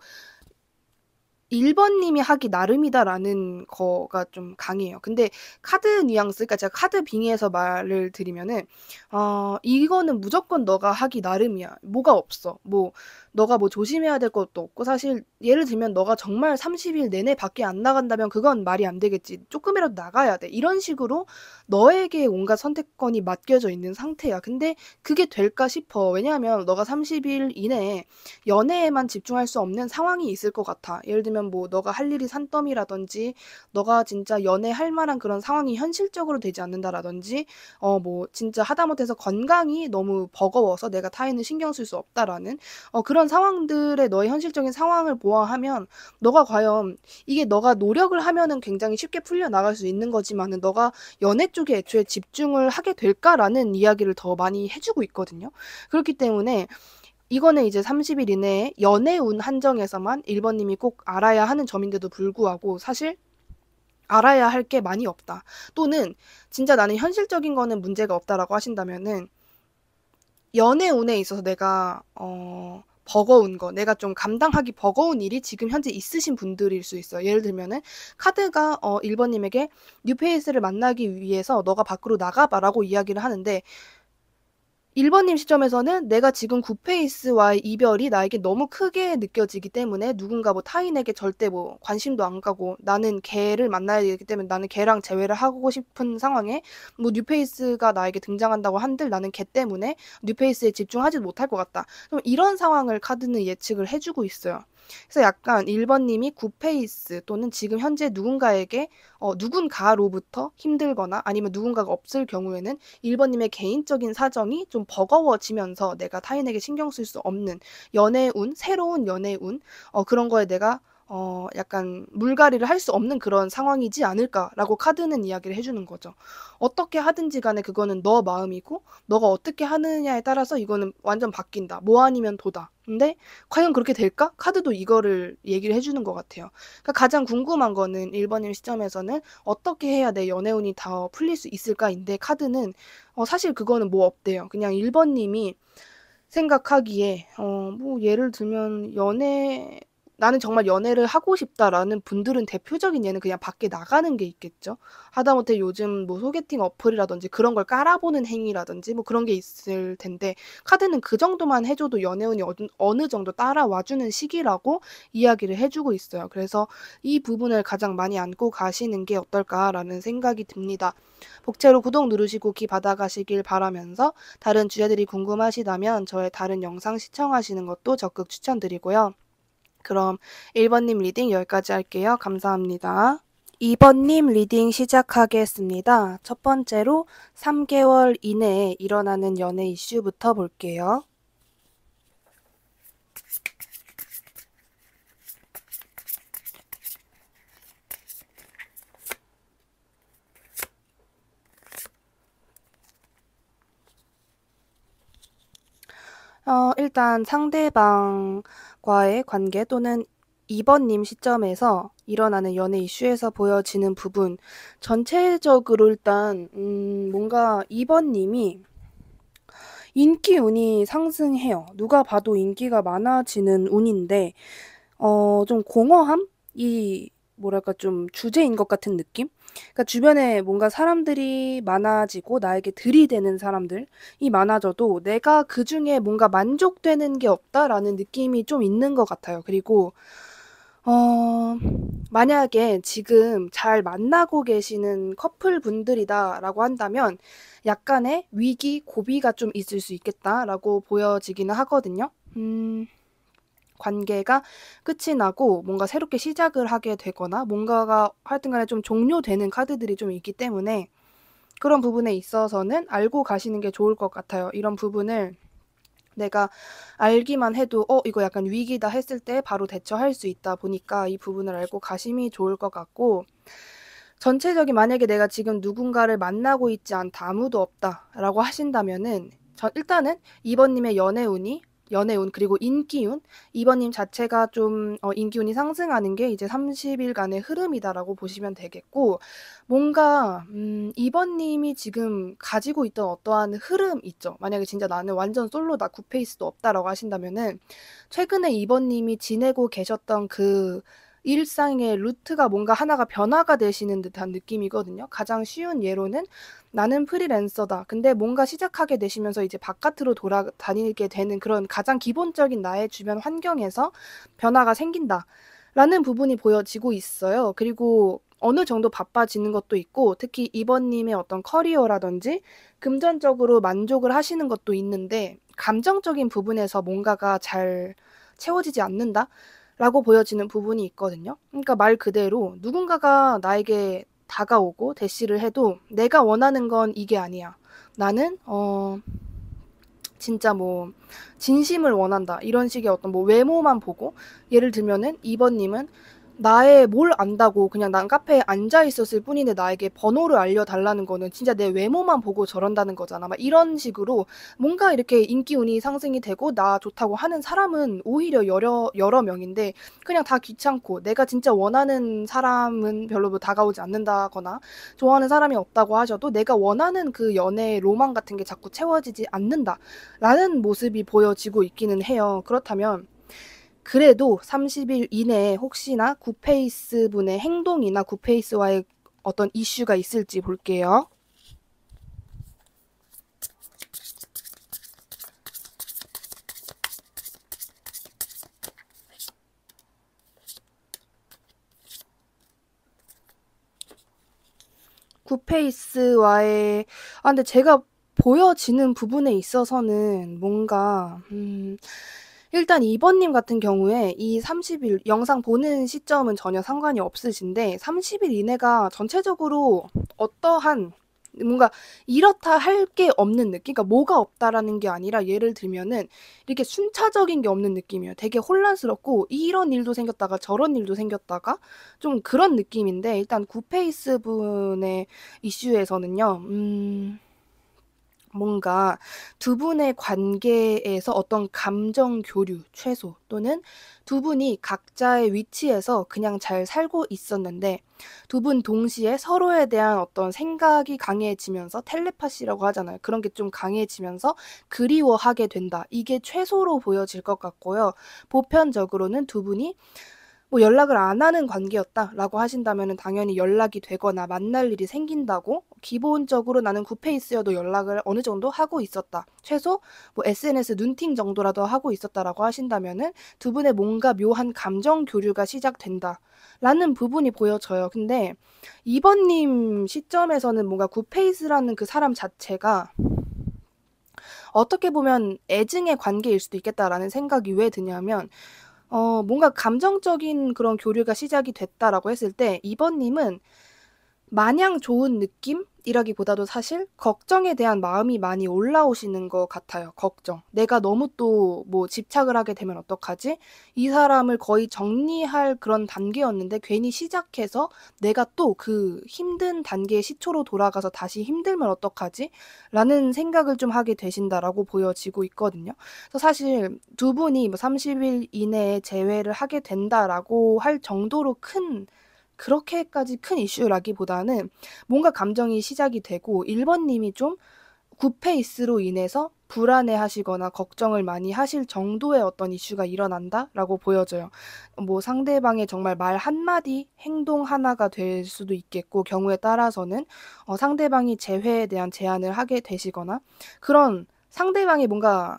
1번님이 하기 나름이다라는 거가 좀 강해요. 근데 카드 뉘앙스, 그러니까 제가 카드 빙의해서 말을 드리면은, 어, 이거는 무조건 너가 하기 나름이야. 뭐가 없어. 뭐, 너가 뭐 조심해야 될 것도 없고 사실 예를 들면 너가 정말 30일 내내 밖에 안 나간다면 그건 말이 안 되겠지. 조금이라도 나가야 돼. 이런 식으로 너에게 온갖 선택권이 맡겨져 있는 상태야. 근데 그게 될까 싶어. 왜냐하면 너가 30일 이내에 연애에만 집중할 수 없는 상황이 있을 것 같아. 예를 들면 뭐 너가 할 일이 산더미라든지 너가 진짜 연애할 만한 그런 상황이 현실적으로 되지 않는다라든지 어 뭐 진짜 하다못해서 건강이 너무 버거워서 내가 타인을 신경 쓸 수 없다라는 어 그런 그런 상황들의 너의 현실적인 상황을 보아하면 너가 과연 이게 너가 노력을 하면은 굉장히 쉽게 풀려 나갈 수 있는 거지만은 너가 연애 쪽에 애초에 집중을 하게 될까라는 이야기를 더 많이 해주고 있거든요. 그렇기 때문에 이거는 이제 30일 이내에 연애운 한정에서만 1번님이 꼭 알아야 하는 점인데도 불구하고 사실 알아야 할 게 많이 없다. 또는 진짜 나는 현실적인 거는 문제가 없다라고 하신다면은 연애운에 있어서 내가 어 버거운 거, 내가 좀 감당하기 버거운 일이 지금 현재 있으신 분들일 수 있어요. 예를 들면은 카드가 어 1번님에게 뉴페이스를 만나기 위해서 너가 밖으로 나가봐라고 이야기를 하는데 1번님 시점에서는 내가 지금 구페이스와의 이별이 나에게 너무 크게 느껴지기 때문에 누군가 뭐 타인에게 절대 뭐 관심도 안 가고 나는 걔를 만나야 되기 때문에 나는 걔랑 재회를 하고 싶은 상황에 뭐 뉴페이스가 나에게 등장한다고 한들 나는 걔 때문에 뉴페이스에 집중하지 못할 것 같다. 좀 이런 상황을 카드는 예측을 해주고 있어요. 그래서 약간 1번님이 구페이스 또는 지금 현재 누군가에게 어, 누군가로부터 힘들거나 아니면 누군가가 없을 경우에는 1번님의 개인적인 사정이 좀 버거워지면서 내가 타인에게 신경 쓸 수 없는 연애운, 새로운 연애운 어, 그런 거에 내가 어, 약간 물갈이를 할 수 없는 그런 상황이지 않을까라고 카드는 이야기를 해주는 거죠. 어떻게 하든지 간에 그거는 너 마음이고, 너가 어떻게 하느냐에 따라서 이거는 완전 바뀐다. 뭐 아니면 도다. 근데 과연 그렇게 될까? 카드도 이거를 얘기를 해주는 것 같아요. 그러니까 가장 궁금한 거는 1번일 시점에서는 어떻게 해야 내 연애운이 다 풀릴 수 있을까인데 카드는 어, 사실 그거는 뭐 없대요. 그냥 1번님이 생각하기에 어, 뭐 예를 들면 연애 나는 정말 연애를 하고 싶다라는 분들은 대표적인 예는 그냥 밖에 나가는 게 있겠죠. 하다못해 요즘 뭐 소개팅 어플이라든지 그런 걸 깔아보는 행위라든지 뭐 그런 게 있을 텐데 카드는 그 정도만 해줘도 연애운이 어느 정도 따라와주는 시기라고 이야기를 해주고 있어요. 그래서 이 부분을 가장 많이 안고 가시는 게 어떨까라는 생각이 듭니다. 복채로 구독 누르시고 기 받아가시길 바라면서 다른 주제들이 궁금하시다면 저의 다른 영상 시청하시는 것도 적극 추천드리고요. 그럼 1번님 리딩 여기까지 할게요. 감사합니다. 2번님 리딩 시작하겠습니다. 첫 번째로 3개월 이내에 일어나는 연애 이슈부터 볼게요. 어, 일단 상대방 과의 관계 또는 2번님 시점에서 일어나는 연애 이슈에서 보여지는 부분 전체적으로 일단 음 뭔가 2번님이 인기 운이 상승해요. 누가 봐도 인기가 많아지는 운인데 어좀 공허함 이 뭐랄까 좀 주제인 것 같은 느낌? 그러니까 주변에 뭔가 사람들이 많아지고 나에게 들이대는 사람들이 많아져도 내가 그 중에 뭔가 만족되는 게 없다라는 느낌이 좀 있는 것 같아요. 그리고 어, 만약에 지금 잘 만나고 계시는 커플 분들이다라고 한다면 약간의 위기, 고비가 좀 있을 수 있겠다라고 보여지기는 하거든요. 음. 관계가 끝이 나고 뭔가 새롭게 시작을 하게 되거나 뭔가가 하여튼 간에 좀 종료되는 카드들이 좀 있기 때문에 그런 부분에 있어서는 알고 가시는 게 좋을 것 같아요. 이런 부분을 내가 알기만 해도 어 이거 약간 위기다 했을 때 바로 대처할 수 있다 보니까 이 부분을 알고 가심이 좋을 것 같고 전체적인 만약에 내가 지금 누군가를 만나고 있지 않다 아무도 없다라고 하신다면은 전 일단은 이번님의 연애 운이 연애운 그리고 인기운 이번님 자체가 좀 어, 인기운이 상승하는 게 이제 30일간의 흐름이다라고 보시면 되겠고 뭔가 음, 이번님이 지금 가지고 있던 어떠한 흐름 있죠. 만약에 진짜 나는 완전 솔로다 구페이스도 없다라고 하신다면은 최근에 이번님이 지내고 계셨던 그 일상의 루트가 뭔가 하나가 변화가 되시는 듯한 느낌이거든요. 가장 쉬운 예로는 나는 프리랜서다. 근데 뭔가 시작하게 되시면서 이제 바깥으로 돌아다니게 되는 그런 가장 기본적인 나의 주변 환경에서 변화가 생긴다. 라는 부분이 보여지고 있어요. 그리고 어느 정도 바빠지는 것도 있고 특히 이번님의 어떤 커리어라든지 금전적으로 만족을 하시는 것도 있는데 감정적인 부분에서 뭔가가 잘 채워지지 않는다? 라고 보여지는 부분이 있거든요. 그러니까 말 그대로 누군가가 나에게 다가오고 대시를 해도 내가 원하는 건 이게 아니야. 나는 어 진짜 뭐 진심을 원한다 이런 식의 어떤 뭐 외모만 보고 예를 들면은 이번님은 나의 뭘 안다고 그냥 난 카페에 앉아 있었을 뿐인데 나에게 번호를 알려달라는 거는 진짜 내 외모만 보고 저런다는 거잖아. 막 이런 식으로 뭔가 이렇게 인기운이 상승이 되고 나 좋다고 하는 사람은 오히려 여러, 여러 명인데 그냥 다 귀찮고 내가 진짜 원하는 사람은 별로 뭐 다가오지 않는다거나 좋아하는 사람이 없다고 하셔도 내가 원하는 그 연애의 로망 같은 게 자꾸 채워지지 않는다라는 모습이 보여지고 있기는 해요. 그렇다면 그래도 30일 이내에 혹시나 구페이스 분의 행동이나 구페이스와의 어떤 이슈가 있을지 볼게요. 구페이스와의 아 근데 제가 보여지는 부분에 있어서는 뭔가 음 일단 2번님 같은 경우에 이 30일 영상 보는 시점은 전혀 상관이 없으신데 30일 이내가 전체적으로 어떠한 뭔가 이렇다 할 게 없는 느낌, 그러니까 뭐가 없다라는 게 아니라 예를 들면은 이렇게 순차적인 게 없는 느낌이에요. 되게 혼란스럽고 이런 일도 생겼다가 저런 일도 생겼다가 좀 그런 느낌인데 일단 구페이스 분의 이슈에서는요. 음. 뭔가 두 분의 관계에서 어떤 감정 교류 최소 또는 두 분이 각자의 위치에서 그냥 잘 살고 있었는데 두 분 동시에 서로에 대한 어떤 생각이 강해지면서 텔레파시라고 하잖아요. 그런 게 좀 강해지면서 그리워하게 된다. 이게 최소로 보여질 것 같고요. 보편적으로는 두 분이 뭐 연락을 안 하는 관계였다라고 하신다면 당연히 연락이 되거나 만날 일이 생긴다고 기본적으로 나는 구페이스여도 연락을 어느 정도 하고 있었다. 최소 뭐 SNS 눈팅 정도라도 하고 있었다라고 하신다면은 두 분의 뭔가 묘한 감정 교류가 시작된다라는 부분이 보여져요. 근데 이번님 시점에서는 뭔가 구페이스라는 그 사람 자체가 어떻게 보면 애증의 관계일 수도 있겠다라는 생각이 왜 드냐면 어 뭔가 감정적인 그런 교류가 시작이 됐다라고 했을 때2번 님은 마냥 좋은 느낌이라기보다도 사실 걱정에 대한 마음이 많이 올라오시는 것 같아요. 걱정. 내가 너무 또 뭐 집착을 하게 되면 어떡하지? 이 사람을 거의 정리할 그런 단계였는데 괜히 시작해서 내가 또 그 힘든 단계의 시초로 돌아가서 다시 힘들면 어떡하지? 라는 생각을 좀 하게 되신다라고 보여지고 있거든요. 그래서 사실 두 분이 뭐 30일 이내에 재회를 하게 된다라고 할 정도로 큰 그렇게까지 큰 이슈라기보다는 뭔가 감정이 시작이 되고 1번님이 좀 구페이스로 인해서 불안해 하시거나 걱정을 많이 하실 정도의 어떤 이슈가 일어난다라고 보여져요. 뭐 상대방의 정말 말 한마디, 행동 하나가 될 수도 있겠고, 경우에 따라서는 어, 상대방이 재회에 대한 제안을 하게 되시거나, 그런 상대방의 뭔가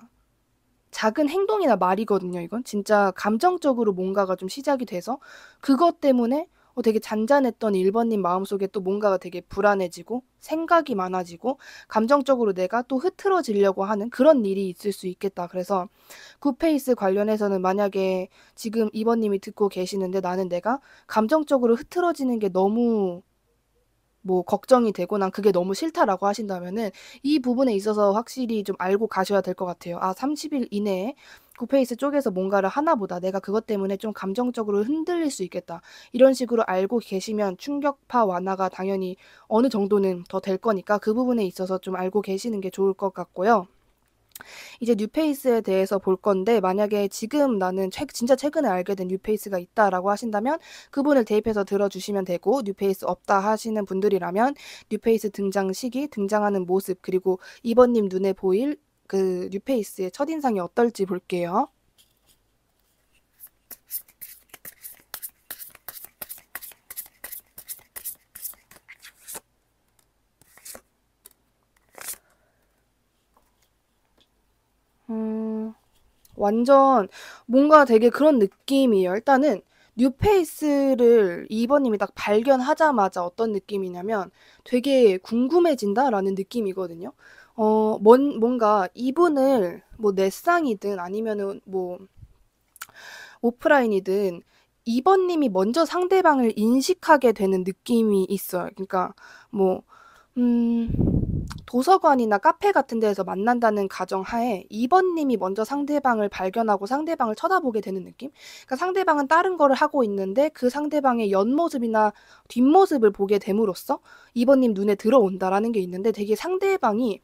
작은 행동이나 말이거든요, 이건. 진짜 감정적으로 뭔가가 좀 시작이 돼서, 그것 때문에 어, 되게 잔잔했던 1번님 마음속에 또 뭔가가 되게 불안해지고 생각이 많아지고 감정적으로 내가 또 흐트러지려고 하는 그런 일이 있을 수 있겠다. 그래서 구페이스 관련해서는 만약에 지금 2번님이 듣고 계시는데 나는 내가 감정적으로 흐트러지는 게 너무 뭐 걱정이 되고 난 그게 너무 싫다라고 하신다면은 이 부분에 있어서 확실히 좀 알고 가셔야 될 것 같아요. 아, 30일 이내에 구페이스 쪽에서 뭔가를 하나보다 내가 그것 때문에 좀 감정적으로 흔들릴 수 있겠다. 이런 식으로 알고 계시면 충격파 완화가 당연히 어느 정도는 더 될 거니까 그 부분에 있어서 좀 알고 계시는 게 좋을 것 같고요. 이제 뉴페이스에 대해서 볼 건데 만약에 지금 나는 최, 진짜 최근에 알게 된 뉴페이스가 있다라고 하신다면 그분을 대입해서 들어주시면 되고 뉴페이스 없다 하시는 분들이라면 뉴페이스 등장 시기, 등장하는 모습 그리고 이번님 눈에 보일 그 뉴페이스의 첫인상이 어떨지 볼게요. 음, 완전 뭔가 되게 그런 느낌이에요. 일단은 뉴페이스를 2번 님이 딱 발견하자마자 어떤 느낌이냐면 되게 궁금해진다라는 느낌이거든요. 어, 뭔 뭔가 이분을 뭐 넷상이든 아니면은 뭐 오프라인이든 2번 님이 먼저 상대방을 인식하게 되는 느낌이 있어요. 그러니까 뭐 음, 도서관이나 카페 같은 데에서 만난다는 가정 하에 2번님이 먼저 상대방을 발견하고 상대방을 쳐다보게 되는 느낌? 그러니까 상대방은 다른 거를 하고 있는데 그 상대방의 옆모습이나 뒷모습을 보게 됨으로써 2번님 눈에 들어온다라는 게 있는데 되게 상대방이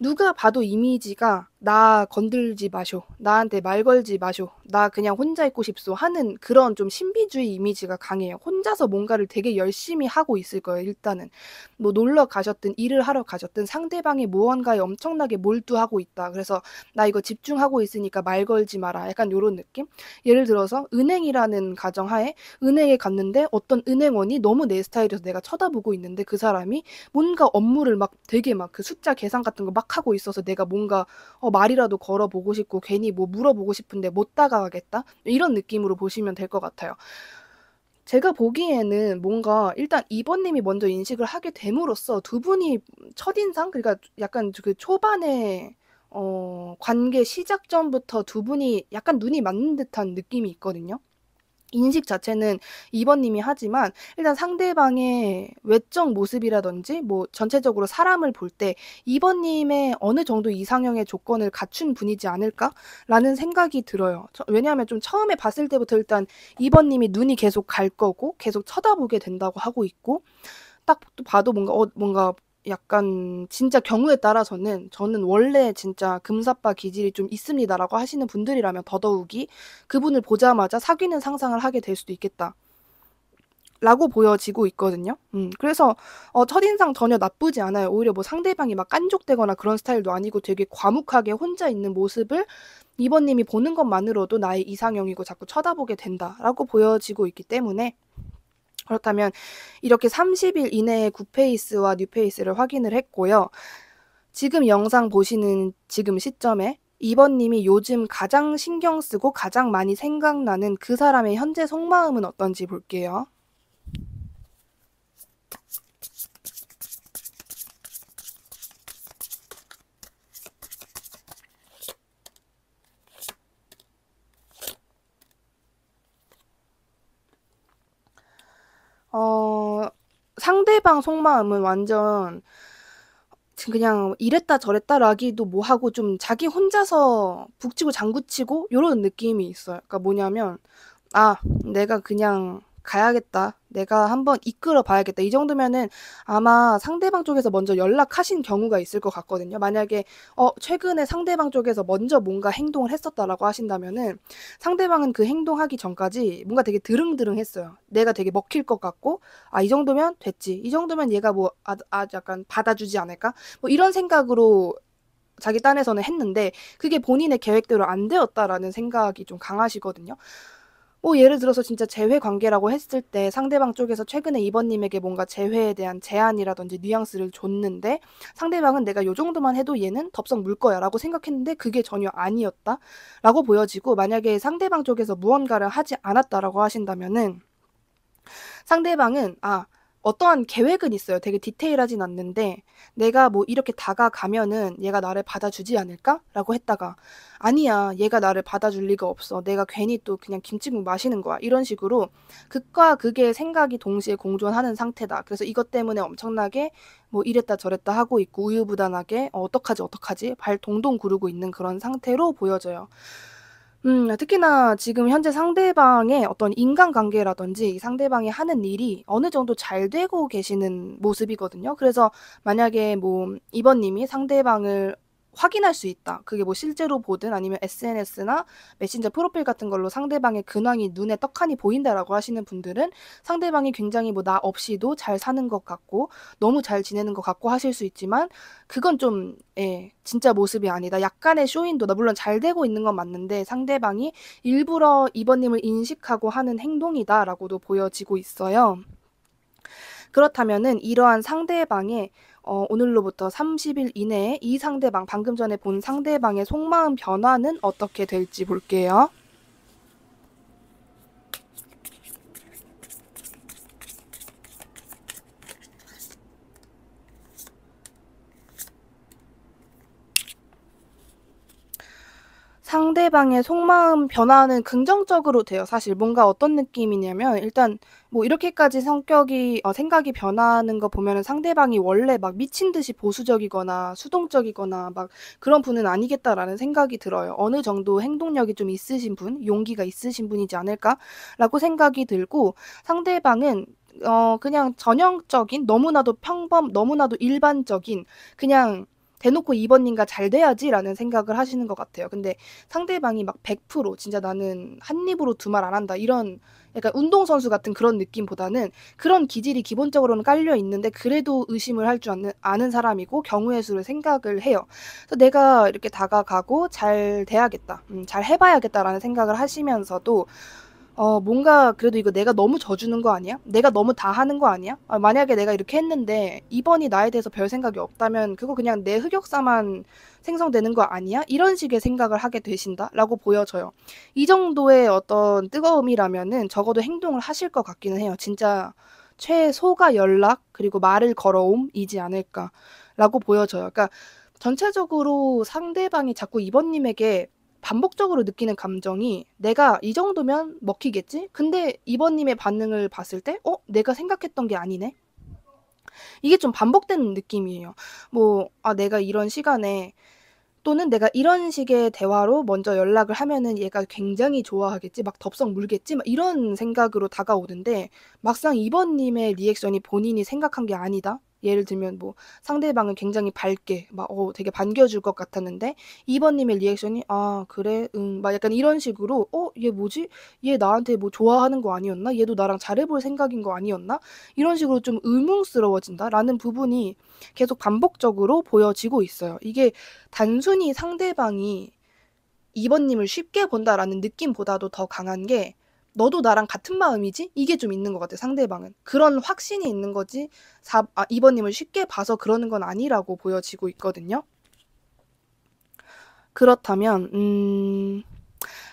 누가 봐도 이미지가 나 건들지 마쇼. 나한테 말 걸지 마쇼. 나 그냥 혼자 있고 싶소. 하는 그런 좀 신비주의 이미지가 강해요. 혼자서 뭔가를 되게 열심히 하고 있을 거예요, 일단은. 뭐 놀러 가셨든 일을 하러 가셨든 상대방이 무언가에 엄청나게 몰두하고 있다. 그래서 나 이거 집중하고 있으니까 말 걸지 마라. 약간 요런 느낌? 예를 들어서 은행이라는 가정하에 은행에 갔는데 어떤 은행원이 너무 내 스타일이어서 내가 쳐다보고 있는데 그 사람이 뭔가 업무를 막 되게 막 그 숫자 계산 같은 거 막 하고 있어서 내가 뭔가 어, 말이라도 걸어보고 싶고 괜히 뭐 물어보고 싶은데 못 다가가겠다 이런 느낌으로 보시면 될 것 같아요. 제가 보기에는 뭔가 일단 2번님이 먼저 인식을 하게 됨으로써 두 분이 첫인상 그러니까 약간 그 초반에 어, 관계 시작 전부터 두 분이 약간 눈이 맞는 듯한 느낌이 있거든요. 인식 자체는 2번 님이 하지만 일단 상대방의 외적 모습이라든지 뭐 전체적으로 사람을 볼 때 2번 님의 어느 정도 이상형의 조건을 갖춘 분이지 않을까라는 생각이 들어요. 왜냐하면 좀 처음에 봤을 때부터 일단 2번 님이 눈이 계속 갈 거고 계속 쳐다보게 된다고 하고 있고 딱 봐도 뭔가 어, 뭔가 약간 진짜 경우에 따라서는 저는 원래 진짜 금사빠 기질이 좀 있습니다라고 하시는 분들이라면 더더욱이 그분을 보자마자 사귀는 상상을 하게 될 수도 있겠다. 라고 보여지고 있거든요. 음, 그래서 어, 첫인상 전혀 나쁘지 않아요. 오히려 뭐 상대방이 막깐족되거나 그런 스타일도 아니고 되게 과묵하게 혼자 있는 모습을 이번님이 보는 것만으로도 나의 이상형이고 자꾸 쳐다보게 된다라고 보여지고 있기 때문에 그렇다면 이렇게 30일 이내에 구페이스와 뉴페이스를 확인을 했고요. 지금 영상 보시는 지금 시점에 이번님이 요즘 가장 신경 쓰고 가장 많이 생각나는 그 사람의 현재 속마음은 어떤지 볼게요. 어, 상대방 속마음은 완전 그냥 이랬다 저랬다라기도 뭐하고 좀 자기 혼자서 북치고 장구치고 요런 느낌이 있어요. 그러니까 뭐냐면 아 내가 그냥 가야겠다. 내가 한번 이끌어 봐야겠다. 이 정도면은 아마 상대방 쪽에서 먼저 연락하신 경우가 있을 것 같거든요. 만약에 어, 최근에 상대방 쪽에서 먼저 뭔가 행동을 했었다라고 하신다면은 상대방은 그 행동하기 전까지 뭔가 되게 드릉드릉했어요. 내가 되게 먹힐 것 같고 아, 이 정도면 됐지. 이 정도면 얘가 뭐 아, 아 약간 받아주지 않을까? 뭐 이런 생각으로 자기 딴에서는 했는데 그게 본인의 계획대로 안 되었다라는 생각이 좀 강하시거든요. 뭐 예를 들어서 진짜 재회 관계라고 했을 때 상대방 쪽에서 최근에 이번님에게 뭔가 재회에 대한 제안이라든지 뉘앙스를 줬는데 상대방은 내가 요 정도만 해도 얘는 덥석 물 거야라고 생각했는데 그게 전혀 아니었다라고 보여지고 만약에 상대방 쪽에서 무언가를 하지 않았다라고 하신다면은 상대방은 아 어떠한 계획은 있어요. 되게 디테일하진 않는데 내가 뭐 이렇게 다가가면은 얘가 나를 받아주지 않을까라고 했다가 아니야 얘가 나를 받아줄 리가 없어. 내가 괜히 또 그냥 김치국 마시는 거야. 이런 식으로 극과 극의 생각이 동시에 공존하는 상태다. 그래서 이것 때문에 엄청나게 뭐 이랬다 저랬다 하고 있고 우유부단하게 어, 어떡하지 어떡하지 발 동동 구르고 있는 그런 상태로 보여져요. 음 네, 특히나 지금 현재 상대방의 어떤 인간관계라든지 상대방이 하는 일이 어느 정도 잘 되고 계시는 모습이거든요. 그래서 만약에 뭐 이번 님이 상대방을 확인할 수 있다. 그게 뭐 실제로 보든 아니면 SNS나 메신저 프로필 같은 걸로 상대방의 근황이 눈에 떡하니 보인다라고 하시는 분들은 상대방이 굉장히 뭐 나 없이도 잘 사는 것 같고 너무 잘 지내는 것 같고 하실 수 있지만 그건 좀 예, 진짜 모습이 아니다. 약간의 쇼인도 물론 잘 되고 있는 건 맞는데 상대방이 일부러 이번님을 인식하고 하는 행동이다라고도 보여지고 있어요. 그렇다면은 이러한 상대방의 어, 오늘로부터 30일 이내에 이 상대방, 방금 전에 본 상대방의 속마음 변화는 어떻게 될지 볼게요. 상대방의 속마음 변화는 긍정적으로 돼요. 사실 뭔가 어떤 느낌이냐면 일단 뭐 이렇게까지 성격이 어, 생각이 변하는 거 보면은 상대방이 원래 막 미친 듯이 보수적이거나 수동적이거나 막 그런 분은 아니겠다라는 생각이 들어요. 어느 정도 행동력이 좀 있으신 분, 용기가 있으신 분이지 않을까라고 생각이 들고 상대방은 어 그냥 전형적인 너무나도 평범 너무나도 일반적인 그냥 대놓고 2번님과 잘 돼야지라는 생각을 하시는 것 같아요. 근데 상대방이 막 100% 진짜 나는 한 입으로 두 말 안 한다 이런 약간 운동선수 같은 그런 느낌보다는 그런 기질이 기본적으로는 깔려 있는데 그래도 의심을 할 줄 아는, 아는 사람이고 경우의 수를 생각을 해요. 그래서 내가 이렇게 다가가고 잘 돼야겠다, 음, 잘 해봐야겠다라는 생각을 하시면서도 어, 뭔가 그래도 이거 내가 너무 져주는 거 아니야? 내가 너무 다 하는 거 아니야? 아, 만약에 내가 이렇게 했는데 이번이 나에 대해서 별 생각이 없다면 그거 그냥 내 흑역사만 생성되는 거 아니야? 이런 식의 생각을 하게 되신다라고 보여져요. 이 정도의 어떤 뜨거움이라면은 적어도 행동을 하실 것 같기는 해요. 진짜 최소가 연락 그리고 말을 걸어옴이지 않을까라고 보여져요. 그러니까 전체적으로 상대방이 자꾸 이번님에게 반복적으로 느끼는 감정이 내가 이 정도면 먹히겠지? 근데 이번님의 반응을 봤을 때, 어? 내가 생각했던 게 아니네? 이게 좀 반복되는 느낌이에요. 뭐, 아, 내가 이런 시간에 또는 내가 이런 식의 대화로 먼저 연락을 하면은 얘가 굉장히 좋아하겠지, 막 덥석 물겠지, 막 이런 생각으로 다가오는데 막상 이번님의 리액션이 본인이 생각한 게 아니다? 예를 들면 뭐 상대방은 굉장히 밝게 막 어 되게 반겨줄 것 같았는데 2번님의 리액션이 아 그래 응 막 약간 이런 식으로 어 얘 뭐지 얘 나한테 뭐 좋아하는 거 아니었나 얘도 나랑 잘해볼 생각인 거 아니었나 이런 식으로 좀 의문스러워진다라는 부분이 계속 반복적으로 보여지고 있어요. 이게 단순히 상대방이 2번님을 쉽게 본다라는 느낌보다도 더 강한 게 너도 나랑 같은 마음이지? 이게 좀 있는 것 같아요, 상대방은. 그런 확신이 있는 거지, 4, 아, 2번님을 쉽게 봐서 그러는 건 아니라고 보여지고 있거든요. 그렇다면, 음,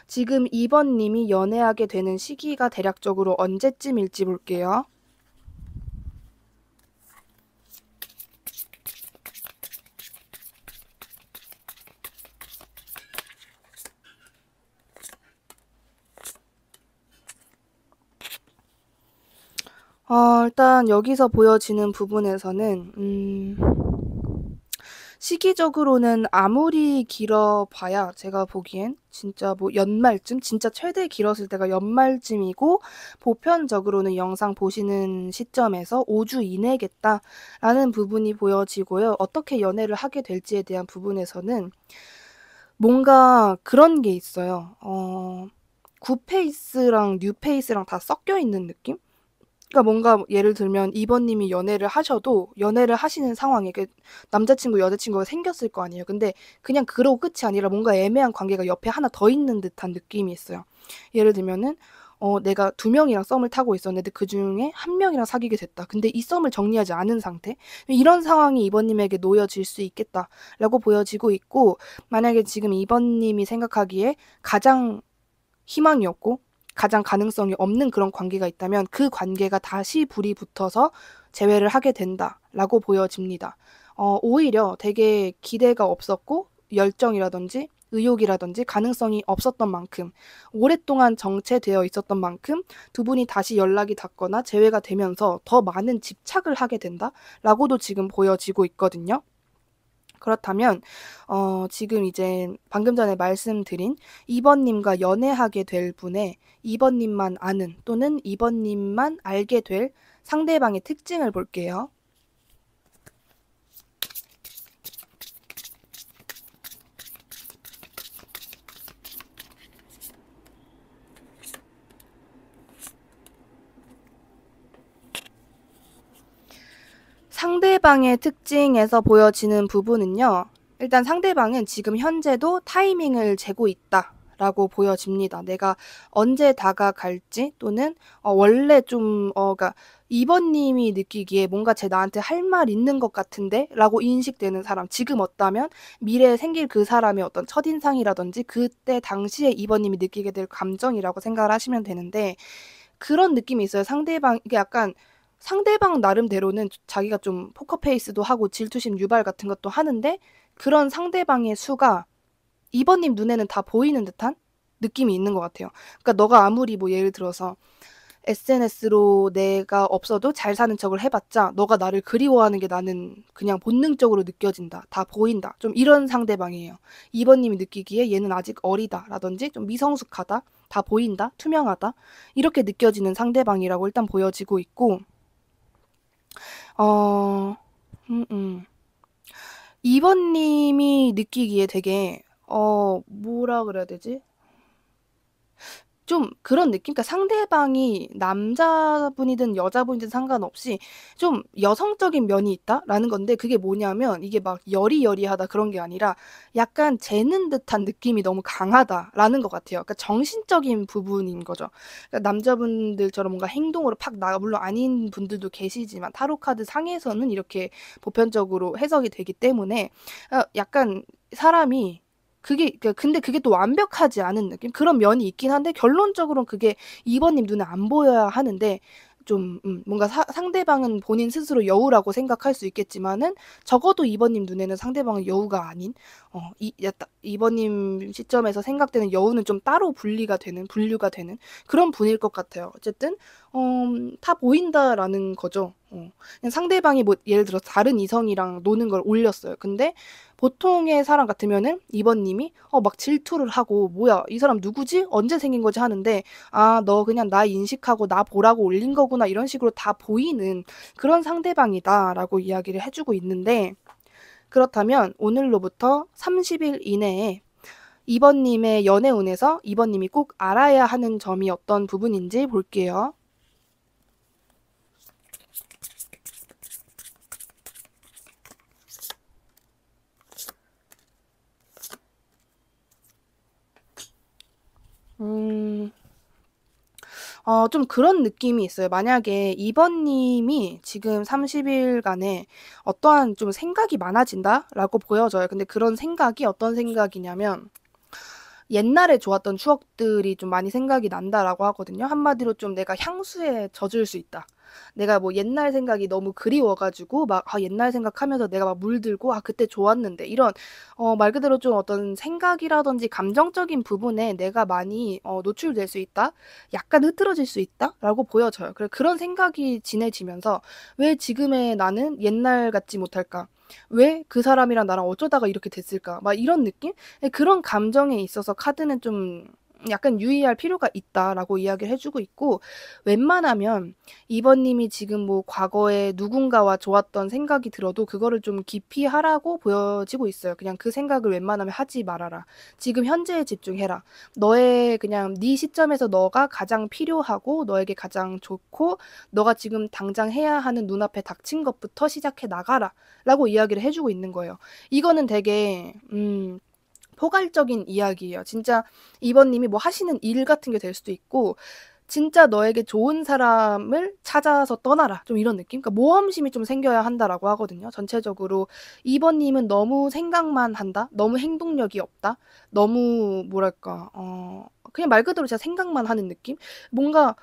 지금 2번님이 연애하게 되는 시기가 대략적으로 언제쯤일지 볼게요. 어, 일단 여기서 보여지는 부분에서는 음, 시기적으로는 아무리 길어봐야 제가 보기엔 진짜 뭐 연말쯤 진짜 최대 길었을 때가 연말쯤이고 보편적으로는 영상 보시는 시점에서 5주 이내겠다라는 부분이 보여지고요. 어떻게 연애를 하게 될지에 대한 부분에서는 뭔가 그런 게 있어요. 어, 구페이스랑 뉴페이스랑 다 섞여 있는 느낌? 그러니까 뭔가 예를 들면 이번님이 연애를 하셔도 연애를 하시는 상황에 그 남자친구 여자친구가 생겼을 거 아니에요. 근데 그냥 그러고 끝이 아니라 뭔가 애매한 관계가 옆에 하나 더 있는 듯한 느낌이 있어요. 예를 들면은 어, 내가 두 명이랑 썸을 타고 있었는데 그 중에 한 명이랑 사귀게 됐다. 근데 이 썸을 정리하지 않은 상태? 이런 상황이 이번님에게 놓여질 수 있겠다라고 보여지고 있고, 만약에 지금 이번님이 생각하기에 가장 희망이 없고, 가장 가능성이 없는 그런 관계가 있다면 그 관계가 다시 불이 붙어서 재회를 하게 된다라고 보여집니다. 어, 오히려 되게 기대가 없었고 열정이라든지 의욕이라든지 가능성이 없었던 만큼 오랫동안 정체되어 있었던 만큼 두 분이 다시 연락이 닿거나 재회가 되면서 더 많은 집착을 하게 된다라고도 지금 보여지고 있거든요. 그렇다면 어, 지금 이제 방금 전에 말씀드린 2번님과 연애하게 될 분의 2번님만 아는 또는 2번님만 알게 될 상대방의 특징을 볼게요. 상대방의 특징에서 보여지는 부분은요. 일단 상대방은 지금 현재도 타이밍을 재고 있다. 라고 보여집니다. 내가 언제 다가갈지 또는 어, 원래 좀 어, 그러니까 2번님이 느끼기에 뭔가 제 나한테 할 말 있는 것 같은데 라고 인식되는 사람 지금 어다면 미래에 생길 그 사람의 어떤 첫인상이라든지 그때 당시에 이번님이 느끼게 될 감정이라고 생각을 하시면 되는데 그런 느낌이 있어요. 상대방 이게 약간 상대방 나름대로는 자기가 좀 포커페이스도 하고 질투심 유발 같은 것도 하는데 그런 상대방의 수가 이번님 눈에는 다 보이는 듯한 느낌이 있는 것 같아요. 그러니까 너가 아무리 뭐 예를 들어서 SNS로 내가 없어도 잘 사는 척을 해봤자 너가 나를 그리워하는 게 나는 그냥 본능적으로 느껴진다. 다 보인다. 좀 이런 상대방이에요. 이번님이 느끼기에 얘는 아직 어리다. 라든지 좀 미성숙하다. 다 보인다. 투명하다. 이렇게 느껴지는 상대방이라고 일단 보여지고 있고 어. 음음. 이번 님이 느끼기에 되게 어 뭐라 그래야 되지? 좀 그런 느낌, 그러니까 상대방이 남자분이든 여자분이든 상관없이 좀 여성적인 면이 있다라는 건데 그게 뭐냐면 이게 막 여리여리하다 그런 게 아니라 약간 재는 듯한 느낌이 너무 강하다라는 것 같아요. 그러니까 정신적인 부분인 거죠. 그러니까 남자분들처럼 뭔가 행동으로 팍 나가 물론 아닌 분들도 계시지만 타로 카드 상에서는 이렇게 보편적으로 해석이 되기 때문에 어, 약간 사람이 그게 그러니까 근데 그게 또 완벽하지 않은 느낌 그런 면이 있긴 한데 결론적으로는 그게 이번님 눈에 안 보여야 하는데 좀 음, 뭔가 사, 상대방은 본인 스스로 여우라고 생각할 수 있겠지만은 적어도 이번님 눈에는 상대방은 여우가 아닌 어, 이, 야, 이번님 시점에서 생각되는 여우는 좀 따로 분리가 되는 분류가 되는 그런 분일 것 같아요. 어쨌든 어, 다 보인다라는 거죠. 어. 상대방이 뭐 예를 들어 서 다른 이성이랑 노는 걸 올렸어요. 근데 보통의 사람 같으면은 이번님이어막 질투를 하고 뭐야 이 사람 누구지 언제 생긴 거지 하는데 아 너 그냥 나 인식하고 나 보라고 올린 거구나 이런 식으로 다 보이는 그런 상대방이다라고 이야기를 해주고 있는데 그렇다면 오늘로부터 30일 이내에 이번님의 연애운에서 이번님이꼭 알아야 하는 점이 어떤 부분인지 볼게요. 음. 어, 좀 그런 느낌이 있어요. 만약에 2번 님이 지금 30일간에 어떠한 좀 생각이 많아진다라고 보여져요. 근데 그런 생각이 어떤 생각이냐면 옛날에 좋았던 추억들이 좀 많이 생각이 난다라고 하거든요. 한마디로 좀 내가 향수에 젖을 수 있다. 내가 뭐 옛날 생각이 너무 그리워가지고 막 아, 옛날 생각하면서 내가 막 물들고 아 그때 좋았는데 이런 어, 말 그대로 좀 어떤 생각이라든지 감정적인 부분에 내가 많이 어, 노출될 수 있다, 약간 흐트러질 수 있다라고 보여져요. 그래 그런 생각이 진해지면서 왜 지금의 나는 옛날 같지 못할까? 왜 그 사람이랑 나랑 어쩌다가 이렇게 됐을까? 막 이런 느낌? 네, 그런 감정에 있어서 카드는 좀 약간 유의할 필요가 있다라고 이야기를 해주고 있고 웬만하면 이번님이 지금 뭐 과거에 누군가와 좋았던 생각이 들어도 그거를 좀 깊이 하라고 보여지고 있어요. 그냥 그 생각을 웬만하면 하지 말아라. 지금 현재에 집중해라. 너의 그냥 네 시점에서 너가 가장 필요하고 너에게 가장 좋고 너가 지금 당장 해야 하는 눈앞에 닥친 것부터 시작해 나가라라고 이야기를 해주고 있는 거예요. 이거는 되게 음. 포괄적인 이야기예요. 진짜 이번님이 뭐 하시는 일 같은 게 될 수도 있고 진짜 너에게 좋은 사람을 찾아서 떠나라. 좀 이런 느낌? 그러니까 모험심이 좀 생겨야 한다라고 하거든요. 전체적으로 2번님은 너무 생각만 한다? 너무 행동력이 없다? 너무, 뭐랄까, 어, 그냥 말 그대로 제가 생각만 하는 느낌? 뭔가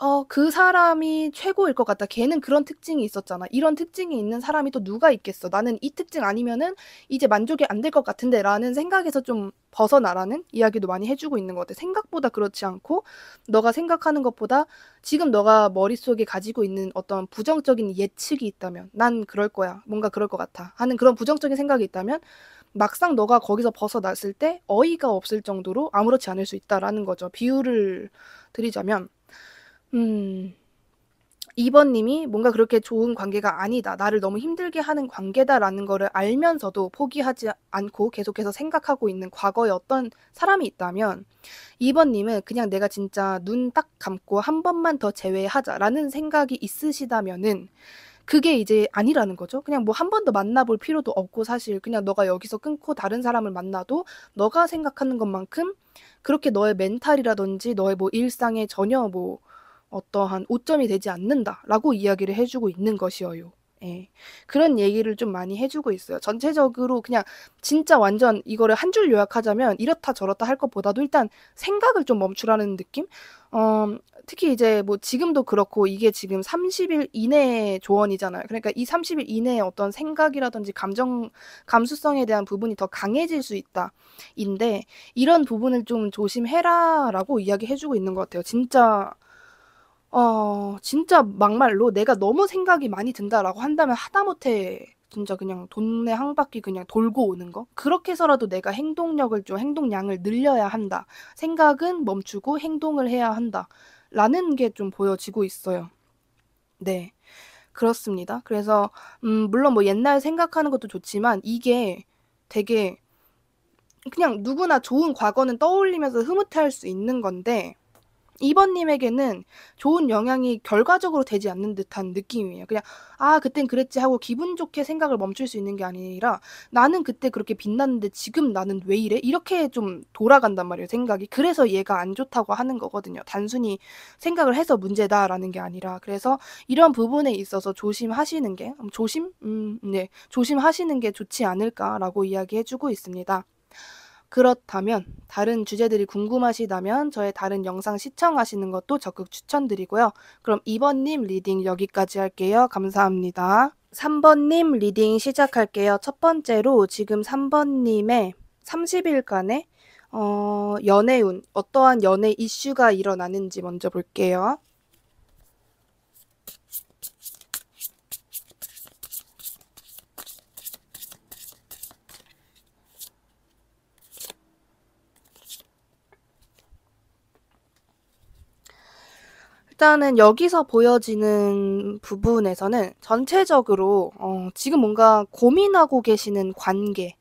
어, 그 사람이 최고일 것 같다. 걔는 그런 특징이 있었잖아. 이런 특징이 있는 사람이 또 누가 있겠어. 나는 이 특징 아니면은 이제 만족이 안 될 것 같은데 라는 생각에서 좀 벗어나라는 이야기도 많이 해주고 있는 것 같아. 생각보다 그렇지 않고 너가 생각하는 것보다 지금 너가 머릿속에 가지고 있는 어떤 부정적인 예측이 있다면 난 그럴 거야. 뭔가 그럴 것 같아. 하는 그런 부정적인 생각이 있다면 막상 너가 거기서 벗어났을 때 어이가 없을 정도로 아무렇지 않을 수 있다라는 거죠. 비유를 드리자면 음. 2번 님이 뭔가 그렇게 좋은 관계가 아니다. 나를 너무 힘들게 하는 관계다라는 거를 알면서도 포기하지 않고 계속해서 생각하고 있는 과거의 어떤 사람이 있다면 2번 님은 그냥 내가 진짜 눈 딱 감고 '한 번만 더 제외하자.'라는 생각이 있으시다면은 그게 이제 아니라는 거죠. 그냥 뭐 '한 번 더 만나 볼 필요도 없고 사실 그냥 너가 여기서 끊고 다른 사람을 만나도 너가 생각하는 것만큼 그렇게 너의 멘탈이라든지 너의 뭐 일상에 전혀 뭐 어떠한 오점이 되지 않는다라고 이야기를 해주고 있는 것이어요. 예. 그런 얘기를 좀 많이 해주고 있어요. 전체적으로 그냥 진짜 완전 이거를 한 줄 요약하자면 이렇다 저렇다 할 것보다도 일단 생각을 좀 멈추라는 느낌? 어, 특히 이제 뭐 지금도 그렇고 이게 지금 30일 이내의 조언이잖아요. 그러니까 이 30일 이내에 어떤 생각이라든지 감정, 감수성에 대한 부분이 더 강해질 수 있다. 인데 이런 부분을 좀 조심해라 라고 이야기해주고 있는 것 같아요. 진짜 어 진짜 막말로 내가 너무 생각이 많이 든다라고 한다면 하다못해 진짜 그냥 돈의 한 바퀴 그냥 돌고 오는 거. 그렇게 해서라도 내가 행동력을 좀 행동량을 늘려야 한다. 생각은 멈추고 행동을 해야 한다. 라는 게 좀 보여지고 있어요. 네. 그렇습니다. 그래서 음 물론 뭐 옛날 생각하는 것도 좋지만 이게 되게 그냥 누구나 좋은 과거는 떠올리면서 흐뭇해할 수 있는 건데 2번님에게는 좋은 영향이 결과적으로 되지 않는 듯한 느낌이에요. 그냥, 아, 그땐 그랬지 하고 기분 좋게 생각을 멈출 수 있는 게 아니라 나는 그때 그렇게 빛났는데 지금 나는 왜 이래? 이렇게 좀 돌아간단 말이에요, 생각이. 그래서 얘가 안 좋다고 하는 거거든요. 단순히 생각을 해서 문제다라는 게 아니라. 그래서 이런 부분에 있어서 조심하시는 게, 음, 조심? 음, 네. 조심하시는 게 좋지 않을까라고 이야기해주고 있습니다. 그렇다면 다른 주제들이 궁금하시다면 저의 다른 영상 시청하시는 것도 적극 추천드리고요. 그럼 2번님 리딩 여기까지 할게요. 감사합니다. 3번님 리딩 시작할게요. 첫 번째로 지금 3번님의 30일간의 어, 연애운, 어떠한 연애 이슈가 일어나는지 먼저 볼게요. 일단은 여기서 보여지는 부분에서는 전체적으로 어, 지금 뭔가 고민하고 계시는 관계,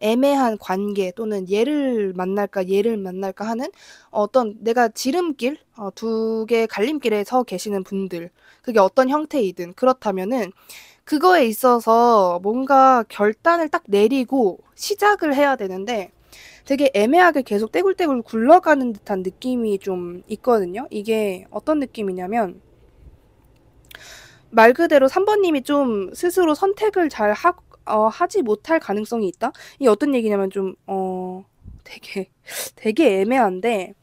애매한 관계 또는 얘를 만날까 얘를 만날까 하는 어떤 내가 지름길 어, 두개 갈림길에 서 계시는 분들 그게 어떤 형태이든 그렇다면은 그거에 있어서 뭔가 결단을 딱 내리고 시작을 해야 되는데 되게 애매하게 계속 떼굴떼굴 굴러가는 듯한 느낌이 좀 있거든요. 이게 어떤 느낌이냐면 말 그대로 3번님이 좀 스스로 선택을 잘 하, 어, 하지 못할 가능성이 있다? 이게 어떤 얘기냐면 좀, 어, 되게, 되게 애매한데,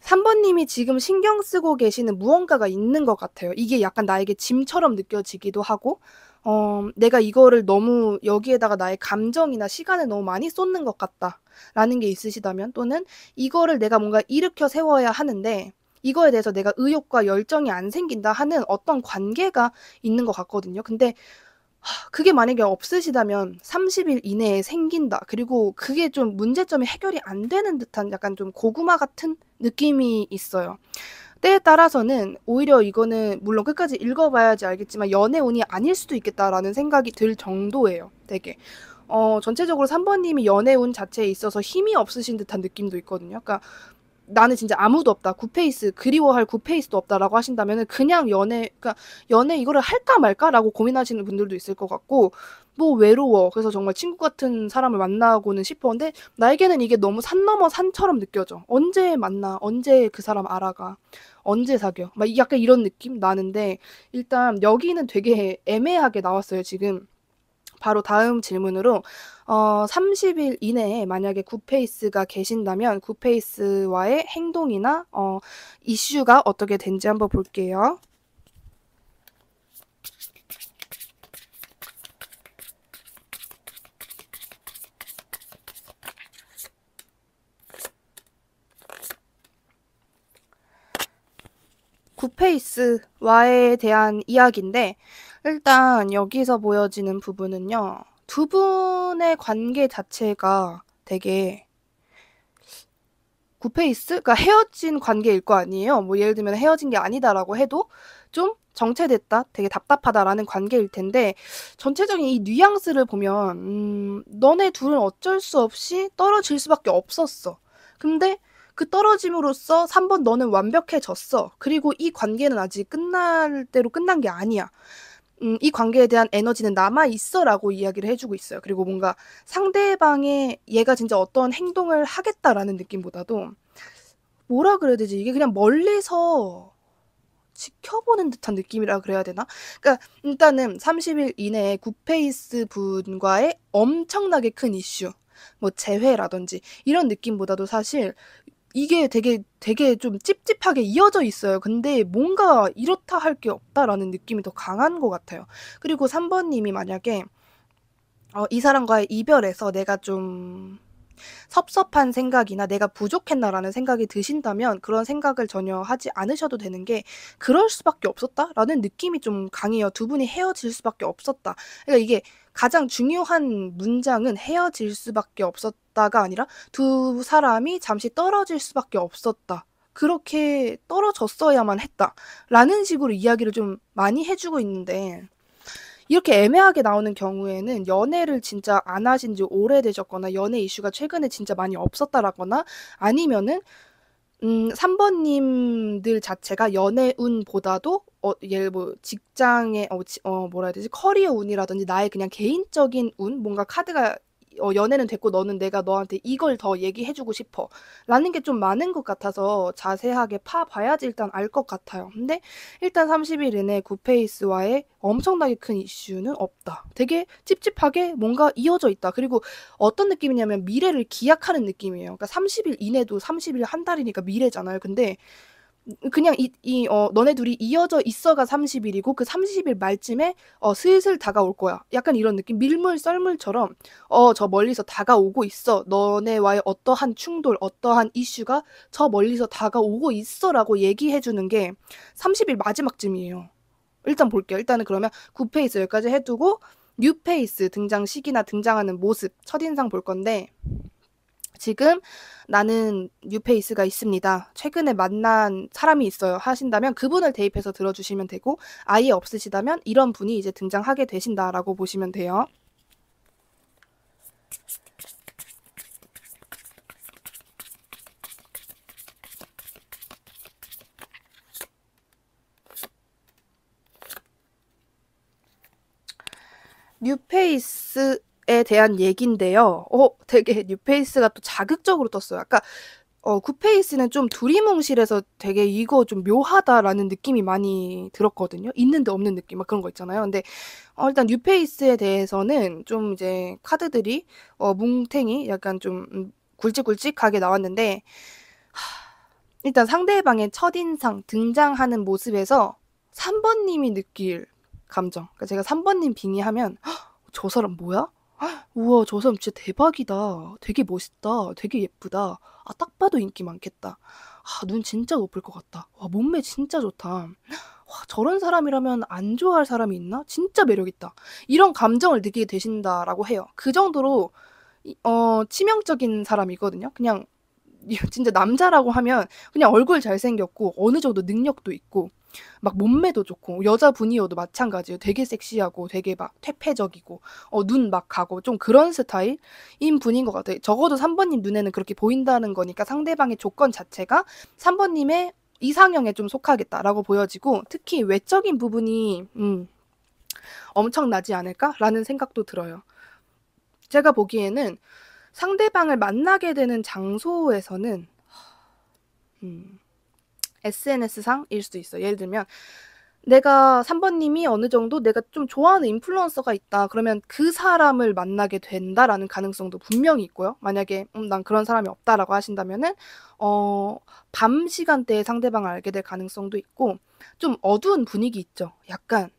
3번님이 지금 신경 쓰고 계시는 무언가가 있는 것 같아요. 이게 약간 나에게 짐처럼 느껴지기도 하고, 어, 내가 이거를 너무 여기에다가 나의 감정이나 시간을 너무 많이 쏟는 것 같다라는 게 있으시다면 또는 이거를 내가 뭔가 일으켜 세워야 하는데 이거에 대해서 내가 의욕과 열정이 안 생긴다 하는 어떤 관계가 있는 것 같거든요. 근데 그게 만약에 없으시다면 30일 이내에 생긴다. 그리고 그게 좀 문제점이 해결이 안 되는 듯한 약간 좀 고구마 같은 느낌이 있어요. 때에 따라서는 오히려 이거는 물론 끝까지 읽어봐야지 알겠지만 연애운이 아닐 수도 있겠다라는 생각이 들 정도예요. 되게. 어, 전체적으로 3번님이 연애운 자체에 있어서 힘이 없으신 듯한 느낌도 있거든요. 그러니까 나는 진짜 아무도 없다. 구페이스 그리워할 구페이스도 없다라고 하신다면은 그냥 연애 그러니까 연애 이거를 할까 말까라고 고민하시는 분들도 있을 것 같고 뭐 외로워. 그래서 정말 친구 같은 사람을 만나고는 싶어. 근데 나에게는 이게 너무 산 넘어 산처럼 느껴져. 언제 만나? 언제 그 사람 알아가? 언제 사겨? 막 약간 이런 느낌 나는데 일단 여기는 되게 애매하게 나왔어요, 지금. 바로 다음 질문으로 어, 30일 이내에 만약에 구페이스가 계신다면 구페이스와의 행동이나 어, 이슈가 어떻게 된지 한번 볼게요. 구페이스와에 대한 이야기인데 일단 여기서 보여지는 부분은요. 두 분의 관계 자체가 되게 구페이스? 그러니까 헤어진 관계일 거 아니에요. 뭐 예를 들면 헤어진 게 아니다라고 해도 좀 정체됐다, 되게 답답하다라는 관계일 텐데 전체적인 이 뉘앙스를 보면 음, 너네 둘은 어쩔 수 없이 떨어질 수밖에 없었어. 근데 그 떨어짐으로써 3번 너는 완벽해졌어. 그리고 이 관계는 아직 끝날 대로 끝난 게 아니야. 음, 이 관계에 대한 에너지는 남아 있어라고 이야기를 해주고 있어요. 그리고 뭔가 상대방의 얘가 진짜 어떤 행동을 하겠다라는 느낌보다도 뭐라 그래야 되지? 이게 그냥 멀리서 지켜보는 듯한 느낌이라 그래야 되나? 그러니까 일단은 30일 이내에 구페이스 분과의 엄청나게 큰 이슈, 뭐 재회라든지 이런 느낌보다도 사실 이게 되게 되게 좀 찝찝하게 이어져 있어요. 근데 뭔가 이렇다 할 게 없다라는 느낌이 더 강한 것 같아요. 그리고 3번님이 만약에 어, 이 사람과의 이별에서 내가 좀 섭섭한 생각이나 내가 부족했나라는 생각이 드신다면 그런 생각을 전혀 하지 않으셔도 되는 게 그럴 수밖에 없었다라는 느낌이 좀 강해요. 두 분이 헤어질 수밖에 없었다. 그러니까 이게 가장 중요한 문장은 헤어질 수밖에 없었다. 있다가 아니라 두 사람이 잠시 떨어질 수밖에 없었다. 그렇게 떨어졌어야만 했다. 라는 식으로 이야기를 좀 많이 해주고 있는데, 이렇게 애매하게 나오는 경우에는 연애를 진짜 안 하신 지 오래되셨거나 연애 이슈가 최근에 진짜 많이 없었다라거나 아니면은 음, 3번님들 자체가 연애운보다도 어, 예를 뭐 직장의 어, 어 뭐라 해야 되지 커리어 운이라든지 나의 그냥 개인적인 운 뭔가 카드가 어, 연애는 됐고 너는 내가 너한테 이걸 더 얘기해주고 싶어 라는 게 좀 많은 것 같아서 자세하게 파봐야지 일단 알 것 같아요. 근데 일단 30일 이내 구페이스와의 엄청나게 큰 이슈는 없다. 되게 찝찝하게 뭔가 이어져 있다. 그리고 어떤 느낌이냐면 미래를 기약하는 느낌이에요. 그러니까 30일 이내도 30일 한 달이니까 미래잖아요. 근데 그냥 이, 이, 어, 너네 둘이 이어져 있어가 30일이고 그 30일 말쯤에 어, 슬슬 다가올 거야. 약간 이런 느낌. 밀물 썰물처럼 어, 저 멀리서 다가오고 있어. 너네와의 어떠한 충돌, 어떠한 이슈가 저 멀리서 다가오고 있어라고 얘기해 주는 게 30일 마지막쯤이에요. 일단 볼게요. 일단은 그러면 9페이스 여기까지 해두고 뉴페이스 등장 시기나 등장하는 모습, 첫인상 볼 건데 지금 나는 뉴페이스가 있습니다. 최근에 만난 사람이 있어요. 하신다면 그분을 대입해서 들어주시면 되고 아예 없으시다면 이런 분이 이제 등장하게 되신다라고 보시면 돼요. 뉴페이스 에 대한 얘기인데요. 어, 되게 뉴페이스가 또 자극적으로 떴어요. 아까 어, 구페이스는 좀 두리뭉실해서 되게 이거 좀 묘하다라는 느낌이 많이 들었거든요. 있는데 없는 느낌, 막 그런 거 있잖아요. 근데 어, 일단 뉴페이스에 대해서는 좀 이제 카드들이 어, 뭉탱이 약간 좀 음, 굵직굵직하게 나왔는데 일단 상대방의 첫인상 등장하는 모습에서 3번님이 느낄 감정. 그러니까 제가 3번님 빙의하면 저 사람 뭐야? 우와, 저 사람 진짜 대박이다. 되게 멋있다. 되게 예쁘다. 아, 딱 봐도 인기 많겠다. 아, 눈 진짜 높을 것 같다. 와, 몸매 진짜 좋다. 와, 저런 사람이라면 안 좋아할 사람이 있나? 진짜 매력있다. 이런 감정을 느끼게 되신다라고 해요. 그 정도로, 어, 치명적인 사람이거든요. 그냥 진짜 남자라고 하면 그냥 얼굴 잘생겼고 어느 정도 능력도 있고 막 몸매도 좋고 여자분이어도 마찬가지예요. 되게 섹시하고 되게 막 퇴폐적이고 어, 눈막 가고 좀 그런 스타일인 분인 것 같아요. 적어도 3번님 눈에는 그렇게 보인다는 거니까 상대방의 조건 자체가 3번님의 이상형에 좀 속하겠다라고 보여지고 특히 외적인 부분이 음, 엄청나지 않을까라는 생각도 들어요. 제가 보기에는 상대방을 만나게 되는 장소에서는 음, SNS상일 수도 있어요. 예를 들면 내가 3번님이 어느 정도 내가 좀 좋아하는 인플루언서가 있다. 그러면 그 사람을 만나게 된다라는 가능성도 분명히 있고요. 만약에 음, 난 그런 사람이 없다라고 하신다면은 어, 밤 시간대에 상대방을 알게 될 가능성도 있고 좀 어두운 분위기 있죠. 약간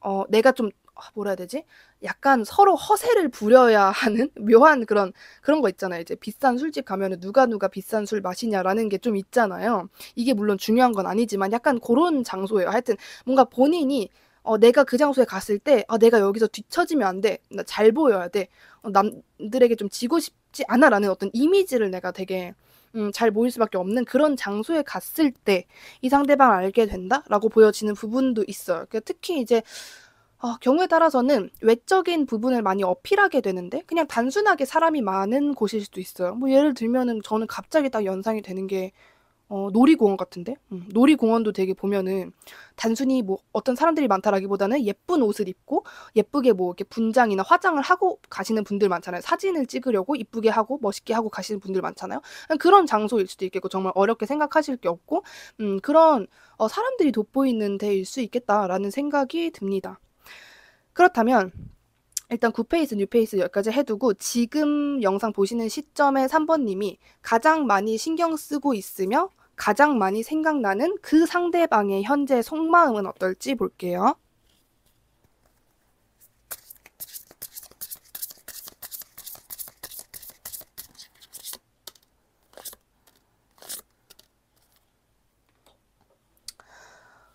어, 내가 좀 아, 뭐라 해야 되지? 약간 서로 허세를 부려야 하는 묘한 그런 그런 거 있잖아요. 이제 비싼 술집 가면은 누가 누가 비싼 술 마시냐라는 게 좀 있잖아요. 이게 물론 중요한 건 아니지만 약간 그런 장소예요. 하여튼 뭔가 본인이 어, 내가 그 장소에 갔을 때, 아, 내가 여기서 뒤처지면 안 돼. 나 잘 보여야 돼. 어, 남들에게 좀 지고 싶지 않아. 라는 어떤 이미지를 내가 되게, 음, 잘 보일 수밖에 없는 그런 장소에 갔을 때, 이 상대방을 알게 된다? 라고 보여지는 부분도 있어요. 그러니까 특히 이제, 아, 경우에 따라서는 외적인 부분을 많이 어필하게 되는데 그냥 단순하게 사람이 많은 곳일 수도 있어요. 뭐 예를 들면은 저는 갑자기 딱 연상이 되는 게 어, 놀이공원 같은데 음, 놀이공원도 되게 보면은 단순히 뭐 어떤 사람들이 많다라기보다는 예쁜 옷을 입고 예쁘게 뭐 이렇게 분장이나 화장을 하고 가시는 분들 많잖아요 사진을 찍으려고 이쁘게 하고 멋있게 하고 가시는 분들 많잖아요 그런 장소일 수도 있겠고 정말 어렵게 생각하실 게 없고 음, 그런 어, 사람들이 돋보이는 데일 수 있겠다라는 생각이 듭니다. 그렇다면 일단 9페이스 뉴페이스 여기까지 해두고 지금 영상 보시는 시점에 3번님이 가장 많이 신경 쓰고 있으며 가장 많이 생각나는 그 상대방의 현재 속마음은 어떨지 볼게요.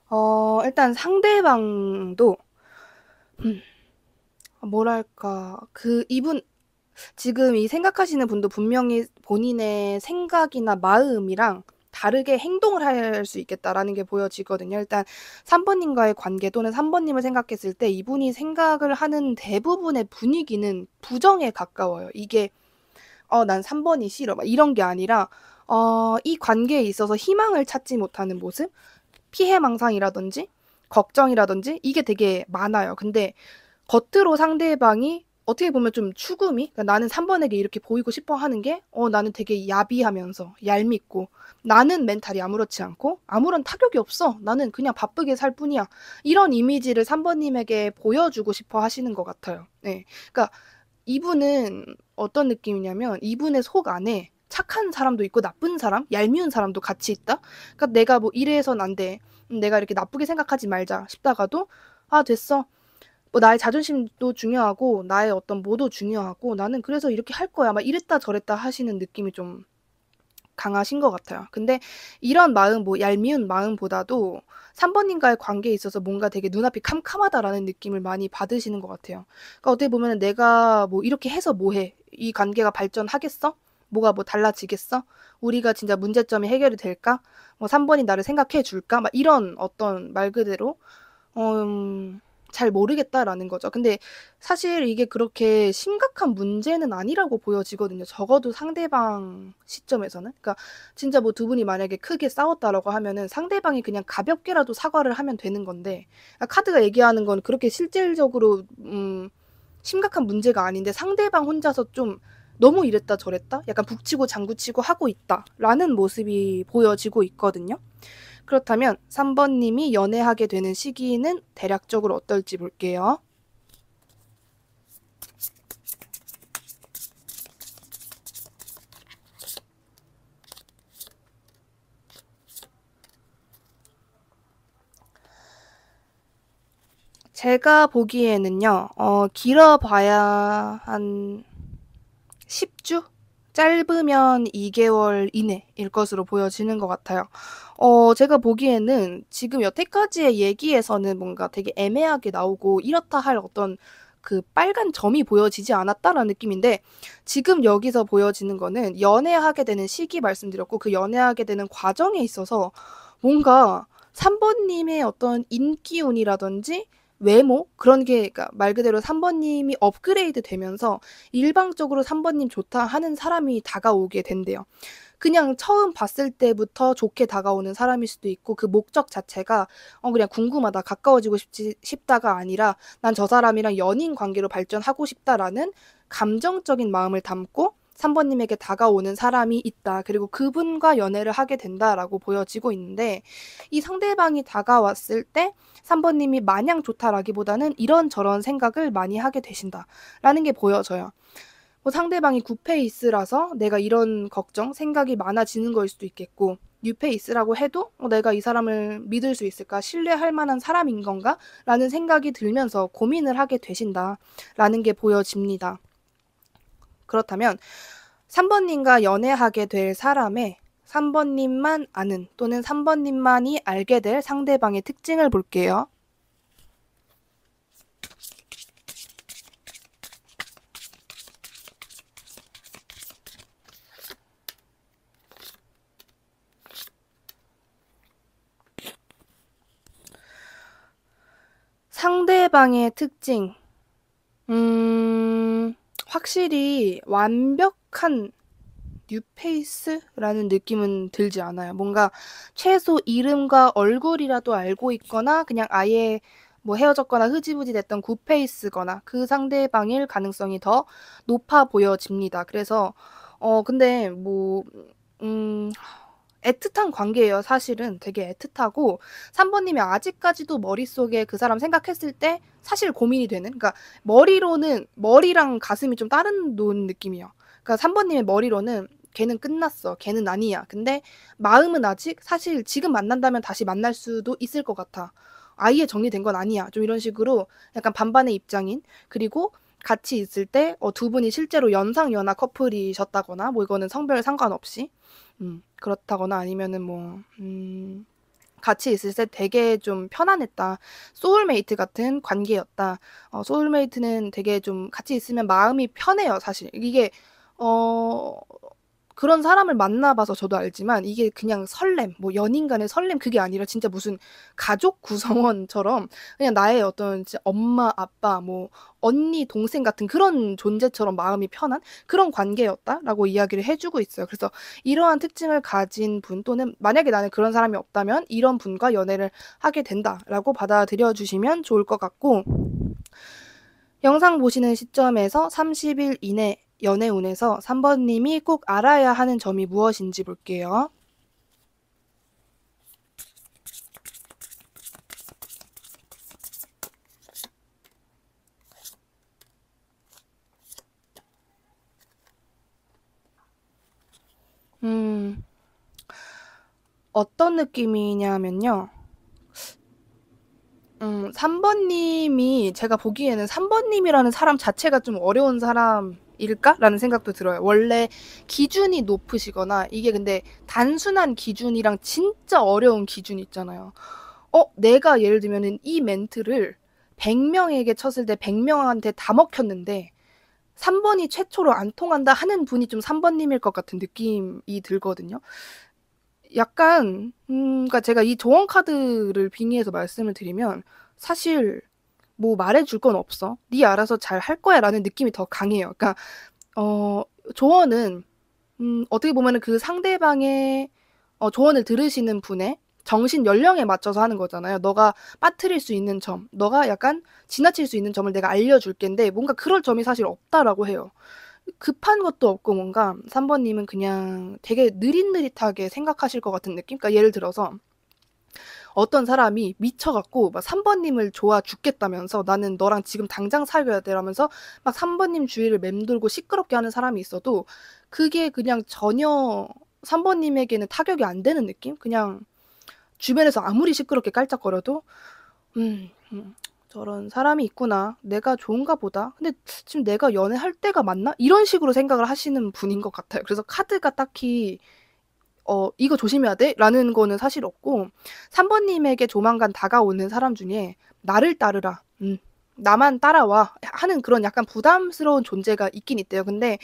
어, 일단 상대방도 음. 아, 뭐랄까 그 이분 지금 이 생각하시는 분도 분명히 본인의 생각이나 마음이랑 다르게 행동을 할 수 있겠다라는 게 보여지거든요. 일단 3번님과의 관계 또는 3번님을 생각했을 때 이분이 생각을 하는 대부분의 분위기는 부정에 가까워요. 이게 어, 난 3번이 싫어. 막 이런 게 아니라 어, 이 관계에 있어서 희망을 찾지 못하는 모습, 피해망상이라든지 걱정이라든지 이게 되게 많아요. 근데 겉으로 상대방이 어떻게 보면 좀추구이 그러니까 나는 3번에게 이렇게 보이고 싶어 하는 게, 어, 나는 되게 야비하면서 얄밉고, 나는 멘탈이 아무렇지 않고, 아무런 타격이 없어. 나는 그냥 바쁘게 살 뿐이야. 이런 이미지를 3번님에게 보여주고 싶어 하시는 것 같아요. 네. 그러니까 이분은 어떤 느낌이냐면, 이분의 속 안에 착한 사람도 있고, 나쁜 사람, 얄미운 사람도 같이 있다? 그러니까 내가 뭐 이래선 안 돼. 음, 내가 이렇게 나쁘게 생각하지 말자 싶다가도 아 됐어 뭐 나의 자존심도 중요하고 나의 어떤 뭐도 중요하고 나는 그래서 이렇게 할 거야 막 이랬다 저랬다 하시는 느낌이 좀 강하신 것 같아요. 근데 이런 마음, 뭐 얄미운 마음보다도 3번님과의 관계에 있어서 뭔가 되게 눈앞이 캄캄하다라는 느낌을 많이 받으시는 것 같아요. 그러니까 어떻게 보면 내가 뭐 이렇게 해서 뭐해? 이 관계가 발전하겠어? 뭐가 뭐 달라지겠어? 우리가 진짜 문제점이 해결이 될까? 뭐 3번이 나를 생각해 줄까? 막 이런 어떤 말 그대로 음, 잘 모르겠다라는 거죠. 근데 사실 이게 그렇게 심각한 문제는 아니라고 보여지거든요. 적어도 상대방 시점에서는. 그러니까 진짜 뭐 두 분이 만약에 크게 싸웠다라고 하면은 상대방이 그냥 가볍게라도 사과를 하면 되는 건데 그러니까 카드가 얘기하는 건 그렇게 실질적으로 음 심각한 문제가 아닌데 상대방 혼자서 좀 너무 이랬다 저랬다 약간 북치고 장구치고 하고 있다라는 모습이 보여지고 있거든요. 그렇다면 3번님이 연애하게 되는 시기는 대략적으로 어떨지 볼게요. 제가 보기에는요, 어, 길어봐야 한 10주? 짧으면 2개월 이내일 것으로 보여지는 것 같아요. 어, 제가 보기에는 지금 여태까지의 얘기에서는 뭔가 되게 애매하게 나오고 이렇다 할 어떤 그 빨간 점이 보여지지 않았다라는 느낌인데 지금 여기서 보여지는 거는 연애하게 되는 시기 말씀드렸고 그 연애하게 되는 과정에 있어서 뭔가 3번님의 어떤 인기운이라든지 외모 그런 게 그러니까 말 그대로 3번님이 업그레이드 되면서 일방적으로 3번님 좋다 하는 사람이 다가오게 된대요. 그냥 처음 봤을 때부터 좋게 다가오는 사람일 수도 있고 그 목적 자체가 어 그냥 궁금하다 가까워지고 싶지 싶다가 아니라 난 저 사람이랑 연인 관계로 발전하고 싶다라는 감정적인 마음을 담고 3번님에게 다가오는 사람이 있다. 그리고 그분과 연애를 하게 된다라고 보여지고 있는데 이 상대방이 다가왔을 때 3번님이 마냥 좋다라기보다는 이런저런 생각을 많이 하게 되신다라는 게 보여져요. 뭐 상대방이 구페이스라서 내가 이런 걱정, 생각이 많아지는 걸 수도 있겠고 뉴페이스라고 해도 어, 내가 이 사람을 믿을 수 있을까? 신뢰할 만한 사람인 건가? 라는 생각이 들면서 고민을 하게 되신다라는 게 보여집니다. 그렇다면 3번님과 연애하게 될 사람의 3번님만 아는 또는 3번님만이 알게 될 상대방의 특징을 볼게요. 상대방의 특징. 음, 확실히 완벽한 뉴페이스라는 느낌은 들지 않아요. 뭔가 최소 이름과 얼굴이라도 알고 있거나 그냥 아예 뭐 헤어졌거나 흐지부지 됐던 구페이스거나 그 상대방일 가능성이 더 높아 보여집니다. 그래서 어 근데 뭐음 애틋한 관계예요, 사실은. 되게 애틋하고 3번님이 아직까지도 머릿속에 그 사람 생각했을 때 사실 고민이 되는 그러니까 머리로는 머리랑 가슴이 좀 다른 논 느낌이에요. 그러니까 3번님의 머리로는 걔는 끝났어. 걔는 아니야. 근데 마음은 아직 사실 지금 만난다면 다시 만날 수도 있을 것 같아. 아예 정리된 건 아니야. 좀 이런 식으로 약간 반반의 입장인 그리고 같이 있을 때두 어, 분이 실제로 연상연하 커플이셨다거나 뭐 이거는 성별 상관없이 음, 그렇다거나 아니면은 뭐, 음, 같이 있을 때 되게 좀 편안했다. 소울메이트 같은 관계였다. 어, 소울메이트는 되게 좀 같이 있으면 마음이 편해요, 사실. 이게, 어, 그런 사람을 만나봐서 저도 알지만 이게 그냥 설렘, 뭐 연인 간의 설렘 그게 아니라 진짜 무슨 가족 구성원처럼 그냥 나의 어떤 엄마, 아빠, 뭐 언니, 동생 같은 그런 존재처럼 마음이 편한 그런 관계였다라고 이야기를 해주고 있어요. 그래서 이러한 특징을 가진 분 또는 만약에 나는 그런 사람이 없다면 이런 분과 연애를 하게 된다라고 받아들여 주시면 좋을 것 같고 영상 보시는 시점에서 30일 이내 연애운에서 3번님이 꼭 알아야 하는 점이 무엇인지 볼게요. 음, 어떤 느낌이냐면요. 음, 3번님이 제가 보기에는 3번님이라는 사람 자체가 좀 어려운 사람 일까라는 생각도 들어요. 원래 기준이 높으시거나 이게 근데 단순한 기준이랑 진짜 어려운 기준 있잖아요. 어, 내가 예를 들면은 이 멘트를 100명에게 쳤을 때 100명한테 다 먹혔는데 3번이 최초로 안 통한다 하는 분이 좀 3번님일 것 같은 느낌이 들거든요. 약간 음, 그러니까 제가 이 조언 카드를 빙의해서 말씀을 드리면 사실 뭐 말해줄 건 없어. 네 알아서 잘 할 거야라는 느낌이 더 강해요. 그러니까 어, 조언은 음, 어떻게 보면은 그 상대방의 어, 조언을 들으시는 분의 정신 연령에 맞춰서 하는 거잖아요. 너가 빠뜨릴 수 있는 점, 너가 약간 지나칠 수 있는 점을 내가 알려줄 텐데 뭔가 그럴 점이 사실 없다라고 해요. 급한 것도 없고 뭔가 3번님은 그냥 되게 느릿느릿하게 생각하실 것 같은 느낌? 그러니까 예를 들어서 어떤 사람이 미쳐갖고 막 3번님을 좋아 죽겠다면서 나는 너랑 지금 당장 사귀어야 되라면서 막 3번님 주위를 맴돌고 시끄럽게 하는 사람이 있어도 그게 그냥 전혀 3번님에게는 타격이 안 되는 느낌? 그냥 주변에서 아무리 시끄럽게 깔짝거려도 음, 음, 저런 사람이 있구나. 내가 좋은가 보다. 근데 지금 내가 연애할 때가 맞나? 이런 식으로 생각을 하시는 분인 것 같아요. 그래서 카드가 딱히 어, 이거 조심해야 돼? 라는 거는 사실 없고, 3번님에게 조만간 다가오는 사람 중에, 나를 따르라. 음, 나만 따라와. 하는 그런 약간 부담스러운 존재가 있긴 있대요. 근데,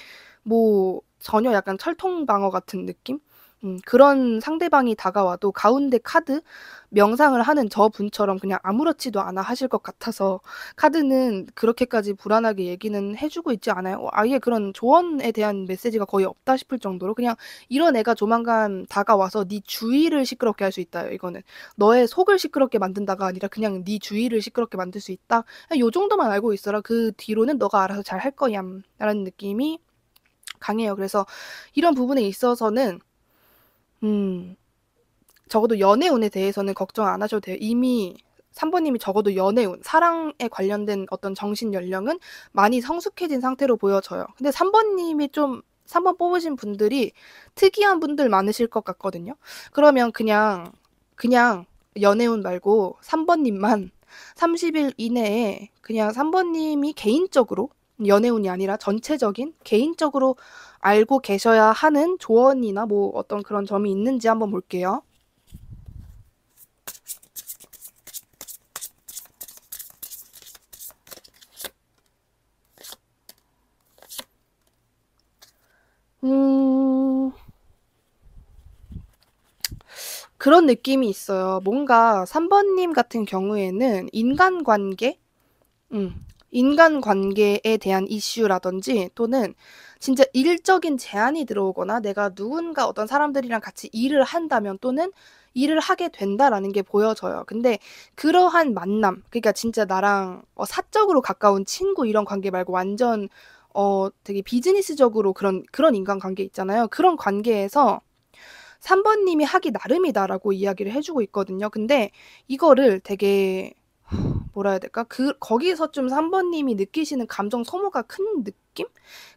뭐, 전혀 약간 철통방어 같은 느낌? 음, 그런 상대방이 다가와도 가운데 카드 명상을 하는 저 분처럼 그냥 아무렇지도 않아 하실 것 같아서 카드는 그렇게까지 불안하게 얘기는 해주고 있지 않아요. 어, 아예 그런 조언에 대한 메시지가 거의 없다 싶을 정도로 그냥 이런 애가 조만간 다가와서 네 주위를 시끄럽게 할 수 있다. 이거는 너의 속을 시끄럽게 만든다가 아니라 그냥 네 주위를 시끄럽게 만들 수 있다. 아, 요 정도만 알고 있어라. 그 뒤로는 너가 알아서 잘 할 거야라는 느낌이 강해요. 그래서 이런 부분에 있어서는 음. 적어도 연애운에 대해서는 걱정 안 하셔도 돼요. 이미 3번님이 적어도 연애운, 사랑에 관련된 어떤 정신 연령은 많이 성숙해진 상태로 보여져요. 근데 3번님이 좀 3번 뽑으신 분들이 특이한 분들 많으실 것 같거든요. 그러면 그냥 그냥 연애운 말고 3번님만 30일 이내에 그냥 3번님이 개인적으로 연애운이 아니라 전체적인 개인적으로 알고 계셔야 하는 조언이나 뭐 어떤 그런 점이 있는지 한번 볼게요. 음, 그런 느낌이 있어요. 뭔가 3번님 같은 경우에는 인간관계? 음, 인간관계에 대한 이슈라든지 또는 진짜 일적인 제한이 들어오거나 내가 누군가 어떤 사람들이랑 같이 일을 한다면 또는 일을 하게 된다라는 게 보여져요. 근데 그러한 만남, 그러니까 진짜 나랑 어, 사적으로 가까운 친구 이런 관계 말고 완전 어 되게 비즈니스적으로 그런 그런 인간 관계 있잖아요. 그런 관계에서 3번 님이 하기 나름이다라고 이야기를 해 주고 있거든요. 근데 이거를 되게 뭐라 해야 될까? 그 거기서 좀 3번님이 느끼시는 감정 소모가 큰 느낌?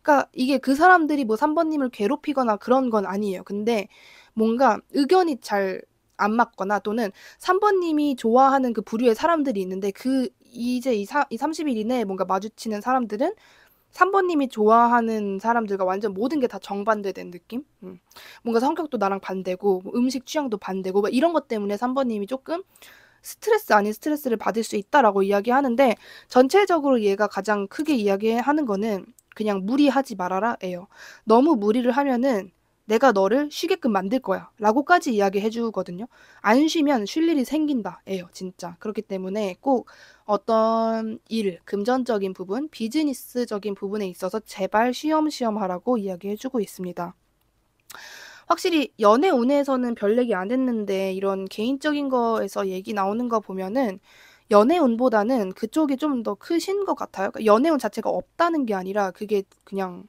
그러니까 이게 그 사람들이 뭐 3번님을 괴롭히거나 그런 건 아니에요. 근데 뭔가 의견이 잘 안 맞거나 또는 3번님이 좋아하는 그 부류의 사람들이 있는데 그 이제 이, 사, 이 30일 이내에 뭔가 마주치는 사람들은 3번님이 좋아하는 사람들과 완전 모든 게 다 정반대된 느낌? 음. 뭔가 성격도 나랑 반대고, 뭐 음식 취향도 반대고, 막 이런 것 때문에 3번님이 조금 스트레스 아닌 스트레스를 받을 수 있다라고 이야기하는데 전체적으로 얘가 가장 크게 이야기하는 거는 그냥 무리하지 말아라예요. 너무 무리를 하면은 내가 너를 쉬게끔 만들 거야. 라고까지 이야기해 주거든요. 안 쉬면 쉴 일이 생긴다. 예요, 진짜. 그렇기 때문에 꼭 어떤 일, 금전적인 부분, 비즈니스적인 부분에 있어서 제발 쉬엄쉬엄 하라고 이야기해 주고 있습니다. 확실히 연애 운에서는 별 얘기 안 했는데 이런 개인적인 거에서 얘기 나오는 거 보면은 연애운보다는 그쪽이 좀 더 크신 것 같아요. 그러니까 연애운 자체가 없다는 게 아니라 그게 그냥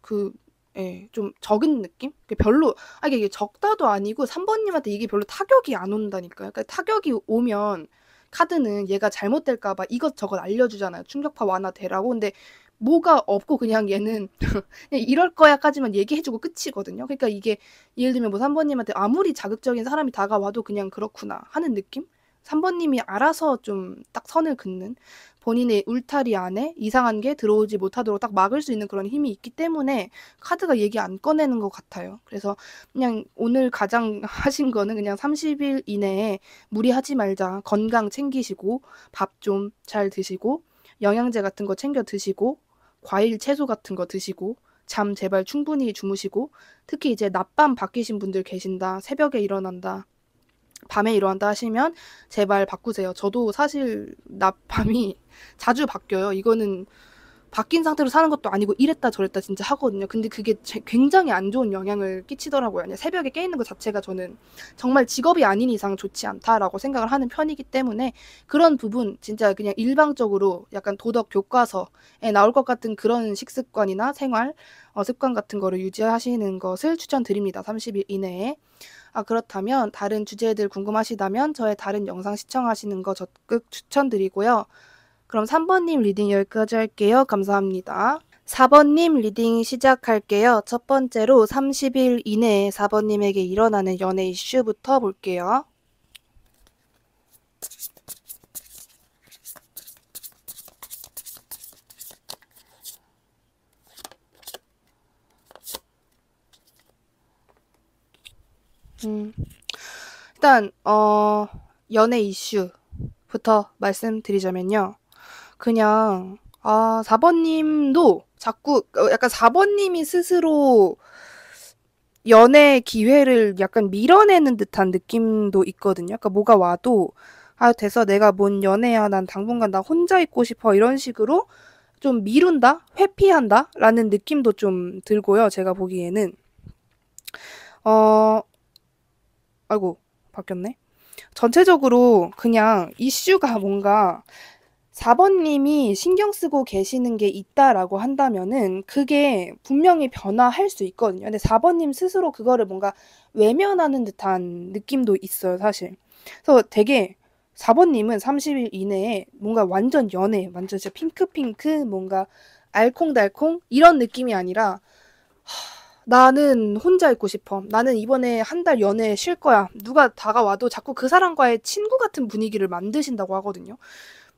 그, 예, 좀 적은 느낌? 별로, 아, 이게 적다도 아니고 3번님한테 이게 별로 타격이 안 온다니까요. 그러니까 타격이 오면 카드는 얘가 잘못될까봐 이것저것 알려주잖아요. 충격파 완화되라고. 근데 뭐가 없고 그냥 얘는 그냥 이럴 거야까지만 얘기해주고 끝이거든요. 그러니까 이게 예를 들면 뭐 3번님한테 아무리 자극적인 사람이 다가와도 그냥 그렇구나 하는 느낌? 3번님이 알아서 좀 딱 선을 긋는 본인의 울타리 안에 이상한 게 들어오지 못하도록 딱 막을 수 있는 그런 힘이 있기 때문에 카드가 얘기 안 꺼내는 것 같아요. 그래서 그냥 오늘 가장 하신 거는 그냥 30일 이내에 무리하지 말자. 건강 챙기시고 밥 좀 잘 드시고 영양제 같은 거 챙겨 드시고 과일, 채소 같은 거 드시고 잠 제발 충분히 주무시고 특히 이제 낮밤 바뀌신 분들 계신다. 새벽에 일어난다. 밤에 일어난다 하시면 제발 바꾸세요. 저도 사실 낮밤이 자주 바뀌어요. 이거는 바뀐 상태로 사는 것도 아니고 이랬다 저랬다 진짜 하거든요. 근데 그게 굉장히 안 좋은 영향을 끼치더라고요. 새벽에 깨있는 것 자체가 저는 정말 직업이 아닌 이상 좋지 않다라고 생각을 하는 편이기 때문에 그런 부분 진짜 그냥 일방적으로 약간 도덕 교과서에 나올 것 같은 그런 식습관이나 생활 어, 습관 같은 거를 유지하시는 것을 추천드립니다. 30일 이내에. 아, 그렇다면 다른 주제들 궁금하시다면 저의 다른 영상 시청하시는 거 적극 추천드리고요. 그럼 3번님 리딩 여기까지 할게요. 감사합니다. 4번님 리딩 시작할게요. 첫 번째로 30일 이내에 4번님에게 일어나는 연애 이슈부터 볼게요. 음, 일단 어 연애 이슈부터 말씀드리자면요. 그냥 아 4번님도 자꾸 어, 약간 4번님이 스스로 연애 기회를 약간 밀어내는 듯한 느낌도 있거든요. 그러니까 뭐가 와도 아 돼서 내가 뭔 연애야 난 당분간 나 혼자 있고 싶어 이런 식으로 좀 미룬다 회피한다라는 느낌도 좀 들고요. 제가 보기에는 어 아이고 바뀌었네. 전체적으로 그냥 이슈가 뭔가 4번님이 신경 쓰고 계시는 게 있다라고 한다면은 그게 분명히 변화할 수 있거든요. 근데 4번님 스스로 그거를 뭔가 외면하는 듯한 느낌도 있어요, 사실. 그래서 되게 4번님은 30일 이내에 뭔가 완전 연애, 완전 진짜 핑크핑크, 뭔가 알콩달콩 이런 느낌이 아니라 나는 혼자 있고 싶어. 나는 이번에 한 달 연애 쉴 거야. 누가 다가와도 자꾸 그 사람과의 친구 같은 분위기를 만드신다고 하거든요.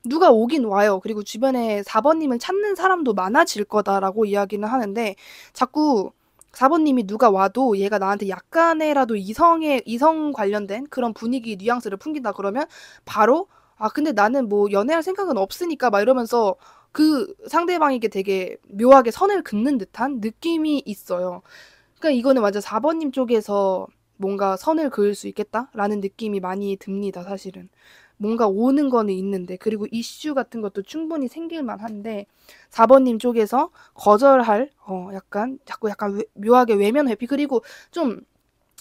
누가 오긴 와요. 그리고 주변에 4번님을 찾는 사람도 많아질 거다라고 이야기는 하는데 자꾸 4번님이 누가 와도 얘가 나한테 약간의라도 이성에 이성 관련된 그런 분위기 뉘앙스를 풍긴다 그러면 바로 아 근데 나는 뭐 연애할 생각은 없으니까 막 이러면서 그 상대방에게 되게 묘하게 선을 긋는 듯한 느낌이 있어요. 그러니까 이거는 완전 4번님 쪽에서 뭔가 선을 그을 수 있겠다라는 느낌이 많이 듭니다, 사실은. 뭔가 오는 거는 있는데 그리고 이슈 같은 것도 충분히 생길 만한데 4번님 쪽에서 거절할 어 약간 자꾸 약간 외, 묘하게 외면 회피 그리고 좀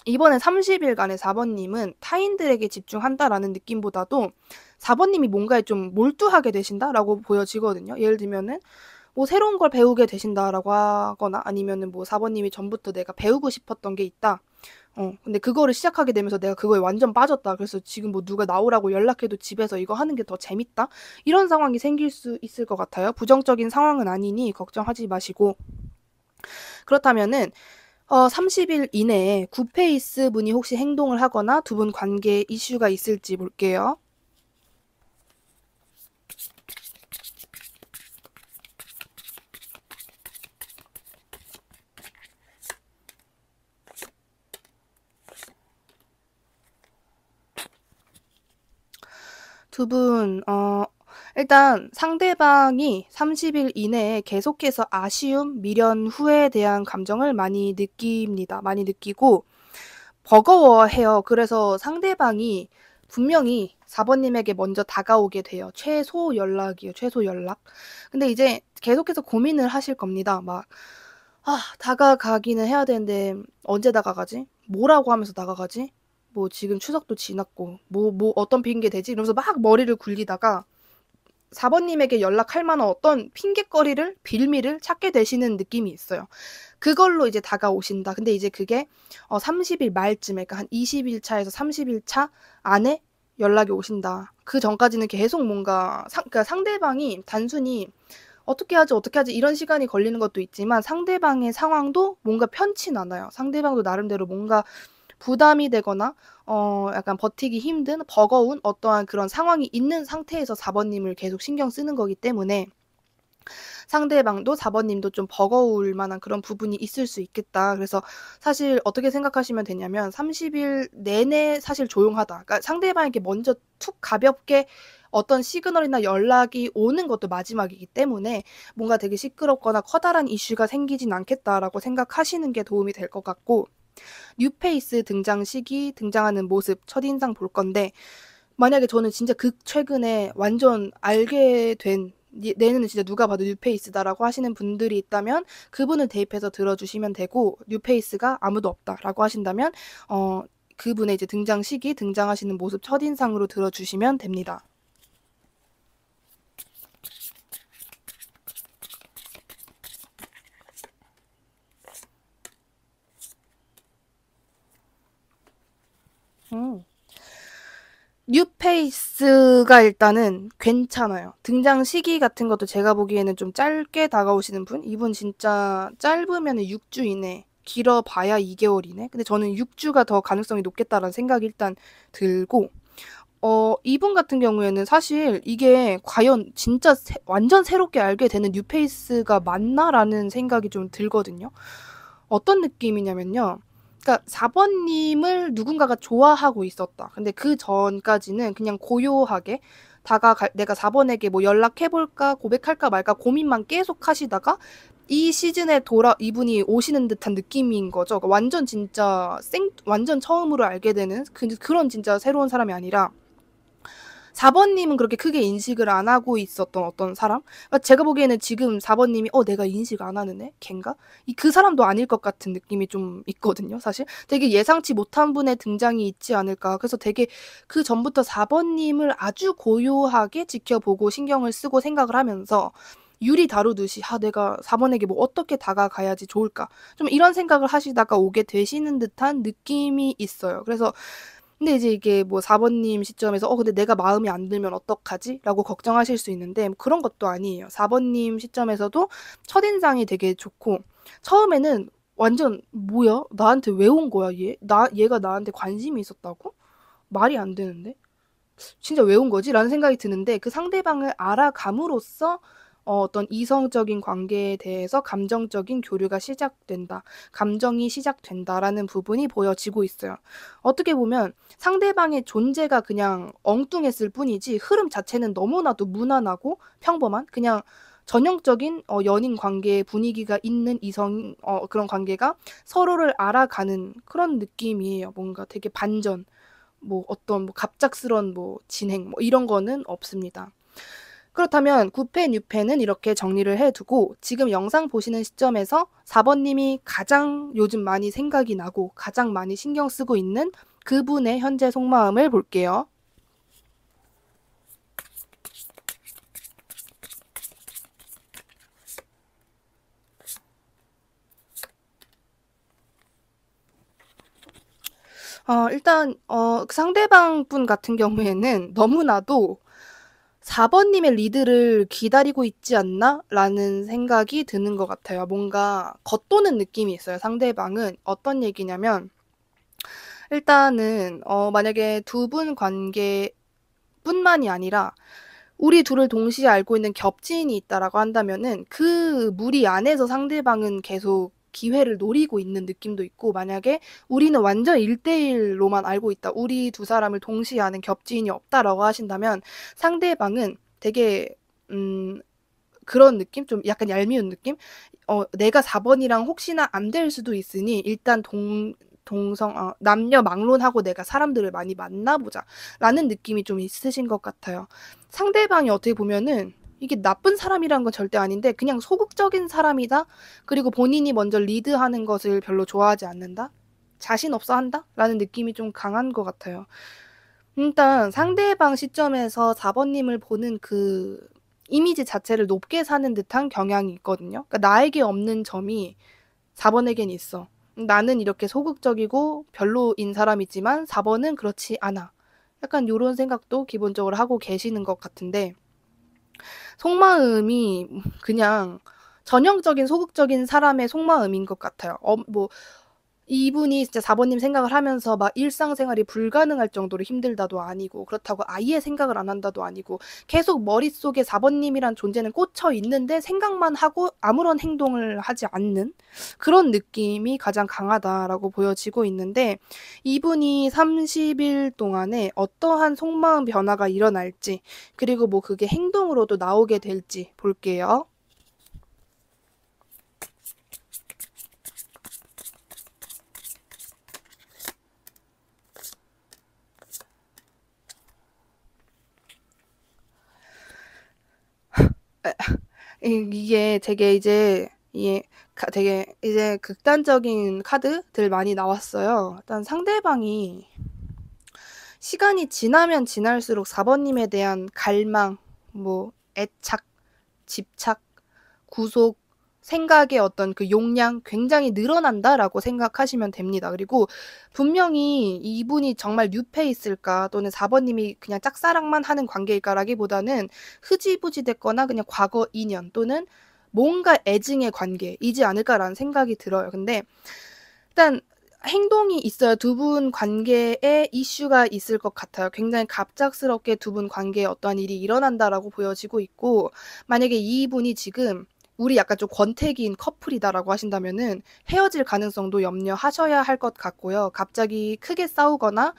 이번에 30일간의 4번님은 타인들에게 집중한다라는 느낌보다도 4번님이 뭔가에 좀 몰두하게 되신다라고 보여지거든요. 예를 들면은 뭐 새로운 걸 배우게 되신다라고 하거나 아니면은 뭐 4번님이 전부터 내가 배우고 싶었던 게 있다. 어, 근데 그거를 시작하게 되면서 내가 그거에 완전 빠졌다. 그래서 지금 뭐 누가 나오라고 연락해도 집에서 이거 하는 게 더 재밌다. 이런 상황이 생길 수 있을 것 같아요. 부정적인 상황은 아니니 걱정하지 마시고. 그렇다면은 어, 30일 이내에 구페이스 분이 혹시 행동을 하거나 두 분 관계 이슈가 있을지 볼게요. 두 분, 어, 일단 상대방이 30일 이내에 계속해서 아쉬움, 미련, 후회에 대한 감정을 많이 느낍니다. 많이 느끼고 버거워해요. 그래서 상대방이 분명히 4번님에게 먼저 다가오게 돼요. 최소 연락이요. 최소 연락. 근데 이제 계속해서 고민을 하실 겁니다. 막, 아, 다가가기는 해야 되는데, 언제 다가가지? 뭐라고 하면서 다가가지? 뭐 지금 추석도 지났고 뭐뭐 뭐 어떤 핑계 대지 이러면서 막 머리를 굴리다가 4번님에게 연락할 만한 어떤 핑계거리를 빌미를 찾게 되시는 느낌이 있어요. 그걸로 이제 다가오신다. 근데 이제 그게 어 30일 말쯤에 그러니까 한 20일 차에서 30일 차 안에 연락이 오신다. 그 전까지는 계속 뭔가 상, 그러니까 상대방이 단순히 어떻게 하지 어떻게 하지 이런 시간이 걸리는 것도 있지만 상대방의 상황도 뭔가 편치 않아요. 상대방도 나름대로 뭔가 부담이 되거나 어 약간 버티기 힘든 버거운 어떠한 그런 상황이 있는 상태에서 4번님을 계속 신경 쓰는 거기 때문에 상대방도 4번님도 좀 버거울 만한 그런 부분이 있을 수 있겠다. 그래서 사실 어떻게 생각하시면 되냐면 30일 내내 사실 조용하다. 그러니까 상대방에게 먼저 툭 가볍게 어떤 시그널이나 연락이 오는 것도 마지막이기 때문에 뭔가 되게 시끄럽거나 커다란 이슈가 생기진 않겠다라고 생각하시는 게 도움이 될 것 같고 뉴페이스 등장 시기 등장하는 모습 첫인상 볼 건데 만약에 저는 진짜 극 그 최근에 완전 알게 된 내는 진짜 누가 봐도 뉴페이스다라고 하시는 분들이 있다면 그분을 대입해서 들어주시면 되고 뉴페이스가 아무도 없다라고 하신다면 어 그분의 이제 등장 시기 등장하시는 모습 첫인상으로 들어주시면 됩니다. 음. 뉴페이스가 일단은 괜찮아요. 등장 시기 같은 것도 제가 보기에는 좀 짧게 다가오시는 분? 이분 진짜 짧으면 6주 이내, 길어봐야 2개월 이내? 근데 저는 6주가 더 가능성이 높겠다라는 생각이 일단 들고, 어, 이분 같은 경우에는 사실 이게 과연 진짜 세, 완전 새롭게 알게 되는 뉴페이스가 맞나라는 생각이 좀 들거든요. 어떤 느낌이냐면요. 그러니까 4번님을 누군가가 좋아하고 있었다. 근데 그 전까지는 그냥 고요하게 다가갈 내가 4번에게 뭐 연락해볼까 고백할까 말까 고민만 계속 하시다가 이 시즌에 돌아 이분이 오시는 듯한 느낌인 거죠. 그러니까 완전 진짜 생 완전 처음으로 알게 되는 그, 그런 진짜 새로운 사람이 아니라 4번님은 그렇게 크게 인식을 안 하고 있었던 어떤 사람? 그 제가 보기에는 지금 4번님이 어 내가 인식 안 하는 애? 걘가? 이 그 사람도 아닐 것 같은 느낌이 좀 있거든요. 사실 되게 예상치 못한 분의 등장이 있지 않을까. 그래서 되게 그 전부터 4번님을 아주 고요하게 지켜보고 신경을 쓰고 생각을 하면서 유리 다루듯이 아 내가 4번에게 뭐 어떻게 다가가야지 좋을까 좀 이런 생각을 하시다가 오게 되시는 듯한 느낌이 있어요. 그래서 근데 이제 이게 뭐 4번님 시점에서 어 근데 내가 마음이 안 들면 어떡하지? 라고 걱정하실 수 있는데 뭐 그런 것도 아니에요. 4번님 시점에서도 첫인상이 되게 좋고 처음에는 완전 뭐야? 나한테 왜 온 거야 얘? 나 얘가 나한테 관심이 있었다고? 말이 안 되는데? 진짜 왜 온 거지? 라는 생각이 드는데 그 상대방을 알아감으로써 어, 어떤 이성적인 관계에 대해서 감정적인 교류가 시작된다, 감정이 시작된다라는 부분이 보여지고 있어요. 어떻게 보면 상대방의 존재가 그냥 엉뚱했을 뿐이지 흐름 자체는 너무나도 무난하고 평범한 그냥 전형적인 어, 연인 관계의 분위기가 있는 이성 어, 그런 관계가 서로를 알아가는 그런 느낌이에요. 뭔가 되게 반전, 뭐 어떤 뭐 갑작스런 뭐 진행 뭐 이런 거는 없습니다. 그렇다면 9패, 6패는 이렇게 정리를 해두고 지금 영상 보시는 시점에서 4번님이 가장 요즘 많이 생각이 나고 가장 많이 신경 쓰고 있는 그분의 현재 속마음을 볼게요. 어, 일단 어, 상대방 분 같은 경우에는 너무나도 4번님의 리드를 기다리고 있지 않나? 라는 생각이 드는 것 같아요. 뭔가 겉도는 느낌이 있어요. 상대방은 어떤 얘기냐면, 일단은, 어, 만약에 두 분 관계 뿐만이 아니라, 우리 둘을 동시에 알고 있는 겹친이 있다라고 한다면은 그 무리 안에서 상대방은 계속 기회를 노리고 있는 느낌도 있고 만약에 우리는 완전 일대일로만 알고 있다. 우리 두 사람을 동시에 아는 겹지인이 없다라고 하신다면 상대방은 되게 음 그런 느낌? 좀 약간 얄미운 느낌? 어, 내가 4번이랑 혹시나 안 될 수도 있으니 일단 동, 동성, 어, 남녀 막론하고 내가 사람들을 많이 만나보자. 라는 느낌이 좀 있으신 것 같아요. 상대방이 어떻게 보면은 이게 나쁜 사람이라는 건 절대 아닌데 그냥 소극적인 사람이다. 그리고 본인이 먼저 리드하는 것을 별로 좋아하지 않는다. 자신 없어 한다? 라는 느낌이 좀 강한 것 같아요. 일단 상대방 시점에서 4번님을 보는 그 이미지 자체를 높게 사는 듯한 경향이 있거든요. 그러니까 나에게 없는 점이 4번에겐 있어. 나는 이렇게 소극적이고 별로인 사람이지만 4번은 그렇지 않아. 약간 이런 생각도 기본적으로 하고 계시는 것 같은데 속마음이 그냥 전형적인 소극적인 사람의 속마음인 것 같아요. 어, 뭐 이분이 진짜 사번님 생각을 하면서 막 일상생활이 불가능할 정도로 힘들다도 아니고 그렇다고 아예 생각을 안 한다도 아니고 계속 머릿속에 사번님이란 존재는 꽂혀 있는데 생각만 하고 아무런 행동을 하지 않는 그런 느낌이 가장 강하다라고 보여지고 있는데 이분이 30일 동안에 어떠한 속마음 변화가 일어날지 그리고 뭐 그게 행동으로도 나오게 될지 볼게요. 이게 되게 이제 이 되게 이제 극단적인 카드들 많이 나왔어요. 일단 상대방이 시간이 지나면 지날수록 4번님에 대한 갈망, 뭐 애착, 집착, 구속, 생각의 어떤 그 용량 굉장히 늘어난다라고 생각하시면 됩니다. 그리고 분명히 이분이 정말 뉴페이스일까 또는 4번님이 그냥 짝사랑만 하는 관계일까라기보다는 흐지부지 됐거나 그냥 과거 인연 또는 뭔가 애증의 관계이지 않을까라는 생각이 들어요. 근데 일단 행동이 있어야 두분 관계에 이슈가 있을 것 같아요. 굉장히 갑작스럽게 두 분 관계에 어떠한 일이 일어난다라고 보여지고 있고, 만약에 이분이 지금 우리 약간 좀 권태기인 커플이다라고 하신다면은 헤어질 가능성도 염려하셔야 할 것 같고요. 갑자기 크게 싸우거나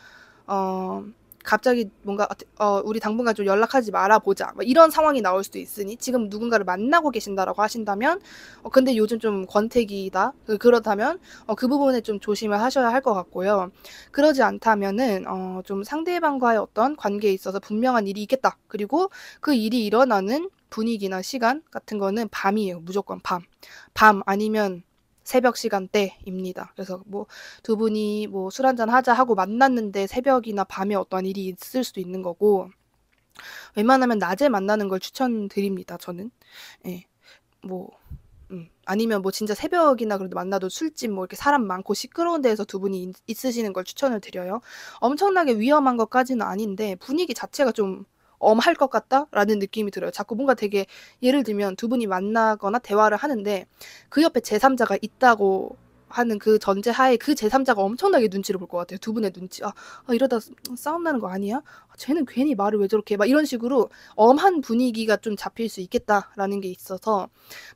어 갑자기 뭔가 어 우리 당분간 좀 연락하지 말아 보자 뭐 이런 상황이 나올 수도 있으니 지금 누군가를 만나고 계신다라고 하신다면 어 근데 요즘 좀 권태기다 이 그, 그렇다면 어 그 부분에 좀 조심을 하셔야 할 것 같고요 그러지 않다면은 어 좀 상대방과의 어떤 관계에 있어서 분명한 일이 있겠다 그리고 그 일이 일어나는 분위기나 시간 같은 거는 밤이에요. 무조건 밤. 밤 아니면 새벽 시간대입니다. 그래서 뭐 두 분이 뭐 술 한잔 하자 하고 만났는데 새벽이나 밤에 어떠한 일이 있을 수도 있는 거고 웬만하면 낮에 만나는 걸 추천드립니다. 저는 예. 뭐 음, 아니면 뭐 진짜 새벽이나 그래도 만나도 술집 뭐 이렇게 사람 많고 시끄러운 데에서 두 분이 있, 있으시는 걸 추천을 드려요. 엄청나게 위험한 것까지는 아닌데 분위기 자체가 좀 엄할 것 같다라는 느낌이 들어요. 자꾸 뭔가 되게 예를 들면 두 분이 만나거나 대화를 하는데 그 옆에 제3자가 있다고 하는 그 전제 하에 그 제3자가 엄청나게 눈치를 볼 것 같아요. 두 분의 눈치. 아, 아 이러다 음, 싸움 나는 거 아니야? 아, 쟤는 괜히 말을 왜 저렇게 해? 막 이런 식으로 엄한 분위기가 좀 잡힐 수 있겠다라는 게 있어서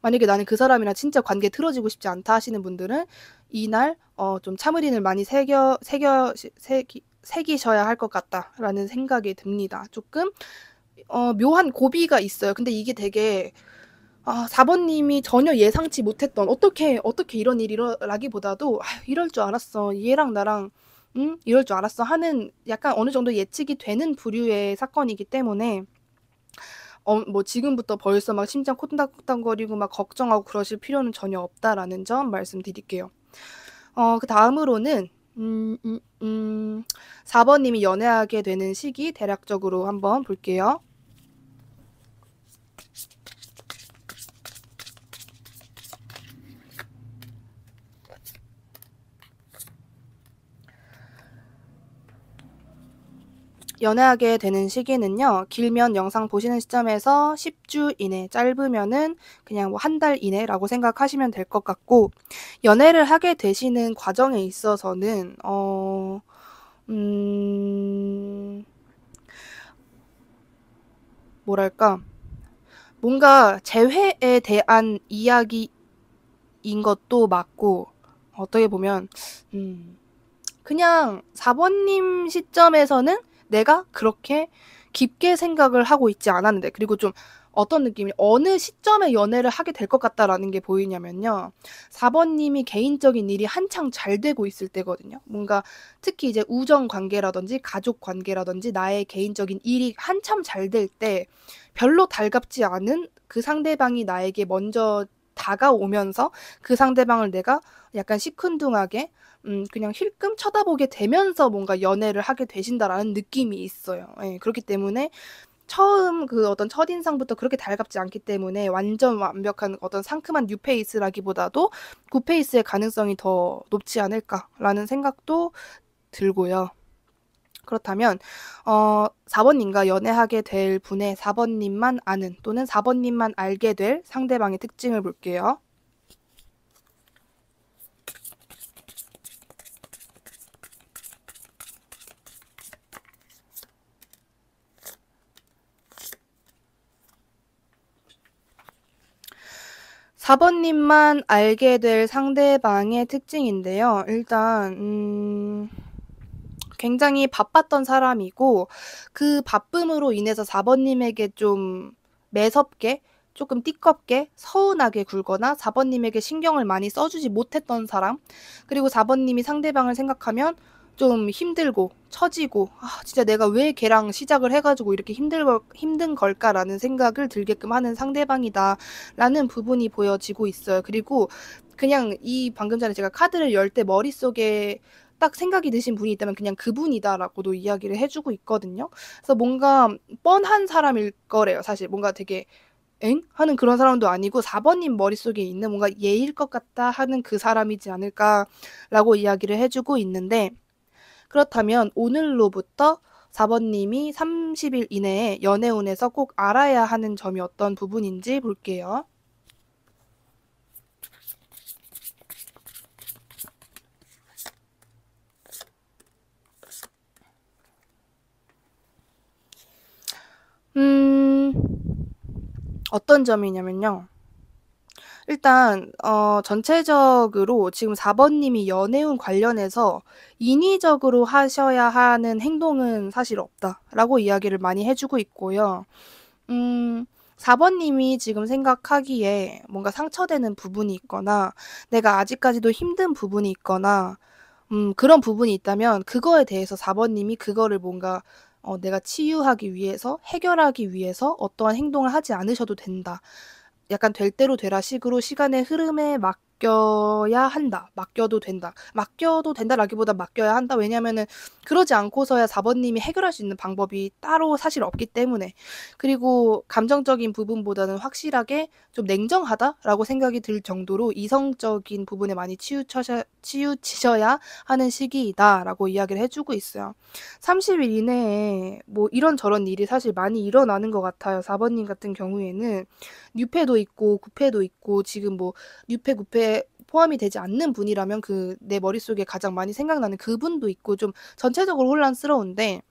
만약에 나는 그 사람이랑 진짜 관계 틀어지고 싶지 않다 하시는 분들은 이날 어, 좀 참을인을 많이 새겨 새겨 새기 새기셔야 할 것 같다라는 생각이 듭니다. 조금 어, 묘한 고비가 있어요. 근데 이게 되게 아, 4번님이 전혀 예상치 못했던 어떻게 어떻게 이런 일이 라기보다도 아, 이럴 줄 알았어. 얘랑 나랑 응? 이럴 줄 알았어 하는 약간 어느 정도 예측이 되는 부류의 사건이기 때문에 어, 뭐 지금부터 벌써 막 심장 콧닥콧닥거리고막 걱정하고 그러실 필요는 전혀 없다라는 점 말씀드릴게요. 어, 그 다음으로는 음, 음, 음. 4번님이 연애하게 되는 시기 대략적으로 한번 볼게요. 연애하게 되는 시기는요, 길면 영상 보시는 시점에서 10주 이내, 짧으면은 그냥 뭐 한 달 이내라고 생각하시면 될 것 같고, 연애를 하게 되시는 과정에 있어서는, 어, 음, 뭐랄까, 뭔가 재회에 대한 이야기인 것도 맞고, 어떻게 보면, 음, 그냥 4번님 시점에서는 내가 그렇게 깊게 생각을 하고 있지 않았는데 그리고 좀 어떤 느낌이 어느 시점에 연애를 하게 될 것 같다라는 게 보이냐면요. 4번님이 개인적인 일이 한창 잘 되고 있을 때거든요. 뭔가 특히 이제 우정 관계라든지 가족 관계라든지 나의 개인적인 일이 한참 잘 될 때 별로 달갑지 않은 그 상대방이 나에게 먼저 다가오면서 그 상대방을 내가 약간 시큰둥하게 음, 그냥 힐끔 쳐다보게 되면서 뭔가 연애를 하게 되신다라는 느낌이 있어요. 예, 그렇기 때문에 처음 그 어떤 첫인상부터 그렇게 달갑지 않기 때문에 완전 완벽한 어떤 상큼한 뉴페이스라기보다도 구페이스의 가능성이 더 높지 않을까라는 생각도 들고요. 그렇다면 어 4번님과 연애하게 될 분의 4번님만 아는 또는 4번님만 알게 될 상대방의 특징을 볼게요. 4번님만 알게 될 상대방의 특징인데요. 일단, 음, 굉장히 바빴던 사람이고, 그 바쁨으로 인해서 4번님에게 좀 매섭게, 조금 띠껍게, 서운하게 굴거나 4번님에게 신경을 많이 써주지 못했던 사람, 그리고 4번님이 상대방을 생각하면 좀 힘들고 처지고 아, 진짜 내가 왜 걔랑 시작을 해가지고 이렇게 힘들 걸, 힘든 걸까라는 생각을 들게끔 하는 상대방이다라는 부분이 보여지고 있어요. 그리고 그냥 이 방금 전에 제가 카드를 열 때 머릿속에 딱 생각이 드신 분이 있다면 그냥 그분이다라고도 이야기를 해주고 있거든요. 그래서 뭔가 뻔한 사람일 거래요. 사실 뭔가 되게 엥? 하는 그런 사람도 아니고 4번님 머릿속에 있는 뭔가 예일 것 같다 하는 그 사람이지 않을까라고 이야기를 해주고 있는데 그렇다면 오늘로부터 4번님이 30일 이내에 연애운에서 꼭 알아야 하는 점이 어떤 부분인지 볼게요. 음, 어떤 점이냐면요. 일단 어 전체적으로 지금 4번 님이 연애운 관련해서 인위적으로 하셔야 하는 행동은 사실 없다라고 이야기를 많이 해 주고 있고요. 음 4번 님이 지금 생각하기에 뭔가 상처되는 부분이 있거나 내가 아직까지도 힘든 부분이 있거나 음 그런 부분이 있다면 그거에 대해서 4번 님이 그거를 뭔가 어 내가 치유하기 위해서 해결하기 위해서 어떠한 행동을 하지 않으셔도 된다. 약간 될 대로 되라 식으로 시간의 흐름에 막 맡겨야 한다. 맡겨도 된다. 맡겨도 된다라기보다 맡겨야 한다. 왜냐면은 그러지 않고서야 4번님이 해결할 수 있는 방법이 따로 사실 없기 때문에. 그리고 감정적인 부분보다는 확실하게 좀 냉정하다라고 생각이 들 정도로 이성적인 부분에 많이 치우쳐셔, 치우치셔야 하는 시기이다라고 이야기를 해주고 있어요. 30일 이내에 뭐 이런저런 일이 사실 많이 일어나는 것 같아요. 4번님 같은 경우에는 뉴페도 있고 구페도 있고 지금 뭐 뉴페 구페 포함이 되지 않는 분이라면 그 내 머릿속에 가장 많이 생각나는 그분도 있고 좀 전체적으로 혼란스러운데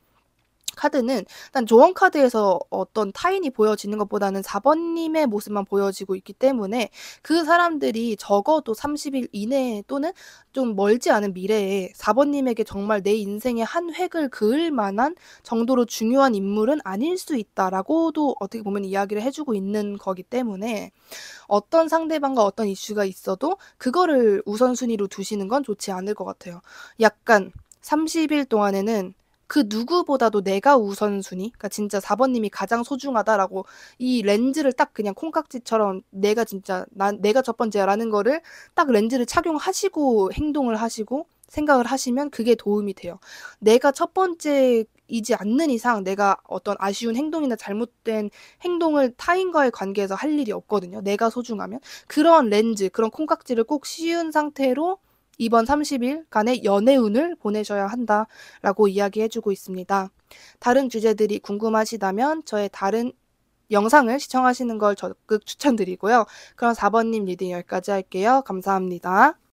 카드는 일단 조언 카드에서 어떤 타인이 보여지는 것보다는 4번님의 모습만 보여지고 있기 때문에 그 사람들이 적어도 30일 이내에 또는 좀 멀지 않은 미래에 4번님에게 정말 내 인생의 한 획을 그을 만한 정도로 중요한 인물은 아닐 수 있다라고도 어떻게 보면 이야기를 해주고 있는 거기 때문에 어떤 상대방과 어떤 이슈가 있어도 그거를 우선순위로 두시는 건 좋지 않을 것 같아요. 약간 30일 동안에는 그 누구보다도 내가 우선순위, 그러니까 진짜 4번님이 가장 소중하다라고 이 렌즈를 딱 그냥 콩깍지처럼 내가 진짜 난 내가 첫 번째야라는 거를 딱 렌즈를 착용하시고 행동을 하시고 생각을 하시면 그게 도움이 돼요. 내가 첫 번째이지 않는 이상 내가 어떤 아쉬운 행동이나 잘못된 행동을 타인과의 관계에서 할 일이 없거든요. 내가 소중하면 그런 렌즈, 그런 콩깍지를 꼭 씌운 상태로 이번 30일간의 연애운을 보내셔야 한다라고 이야기해주고 있습니다. 다른 주제들이 궁금하시다면 저의 다른 영상을 시청하시는 걸 적극 추천드리고요. 그럼 4번님 리딩 여기까지 할게요. 감사합니다.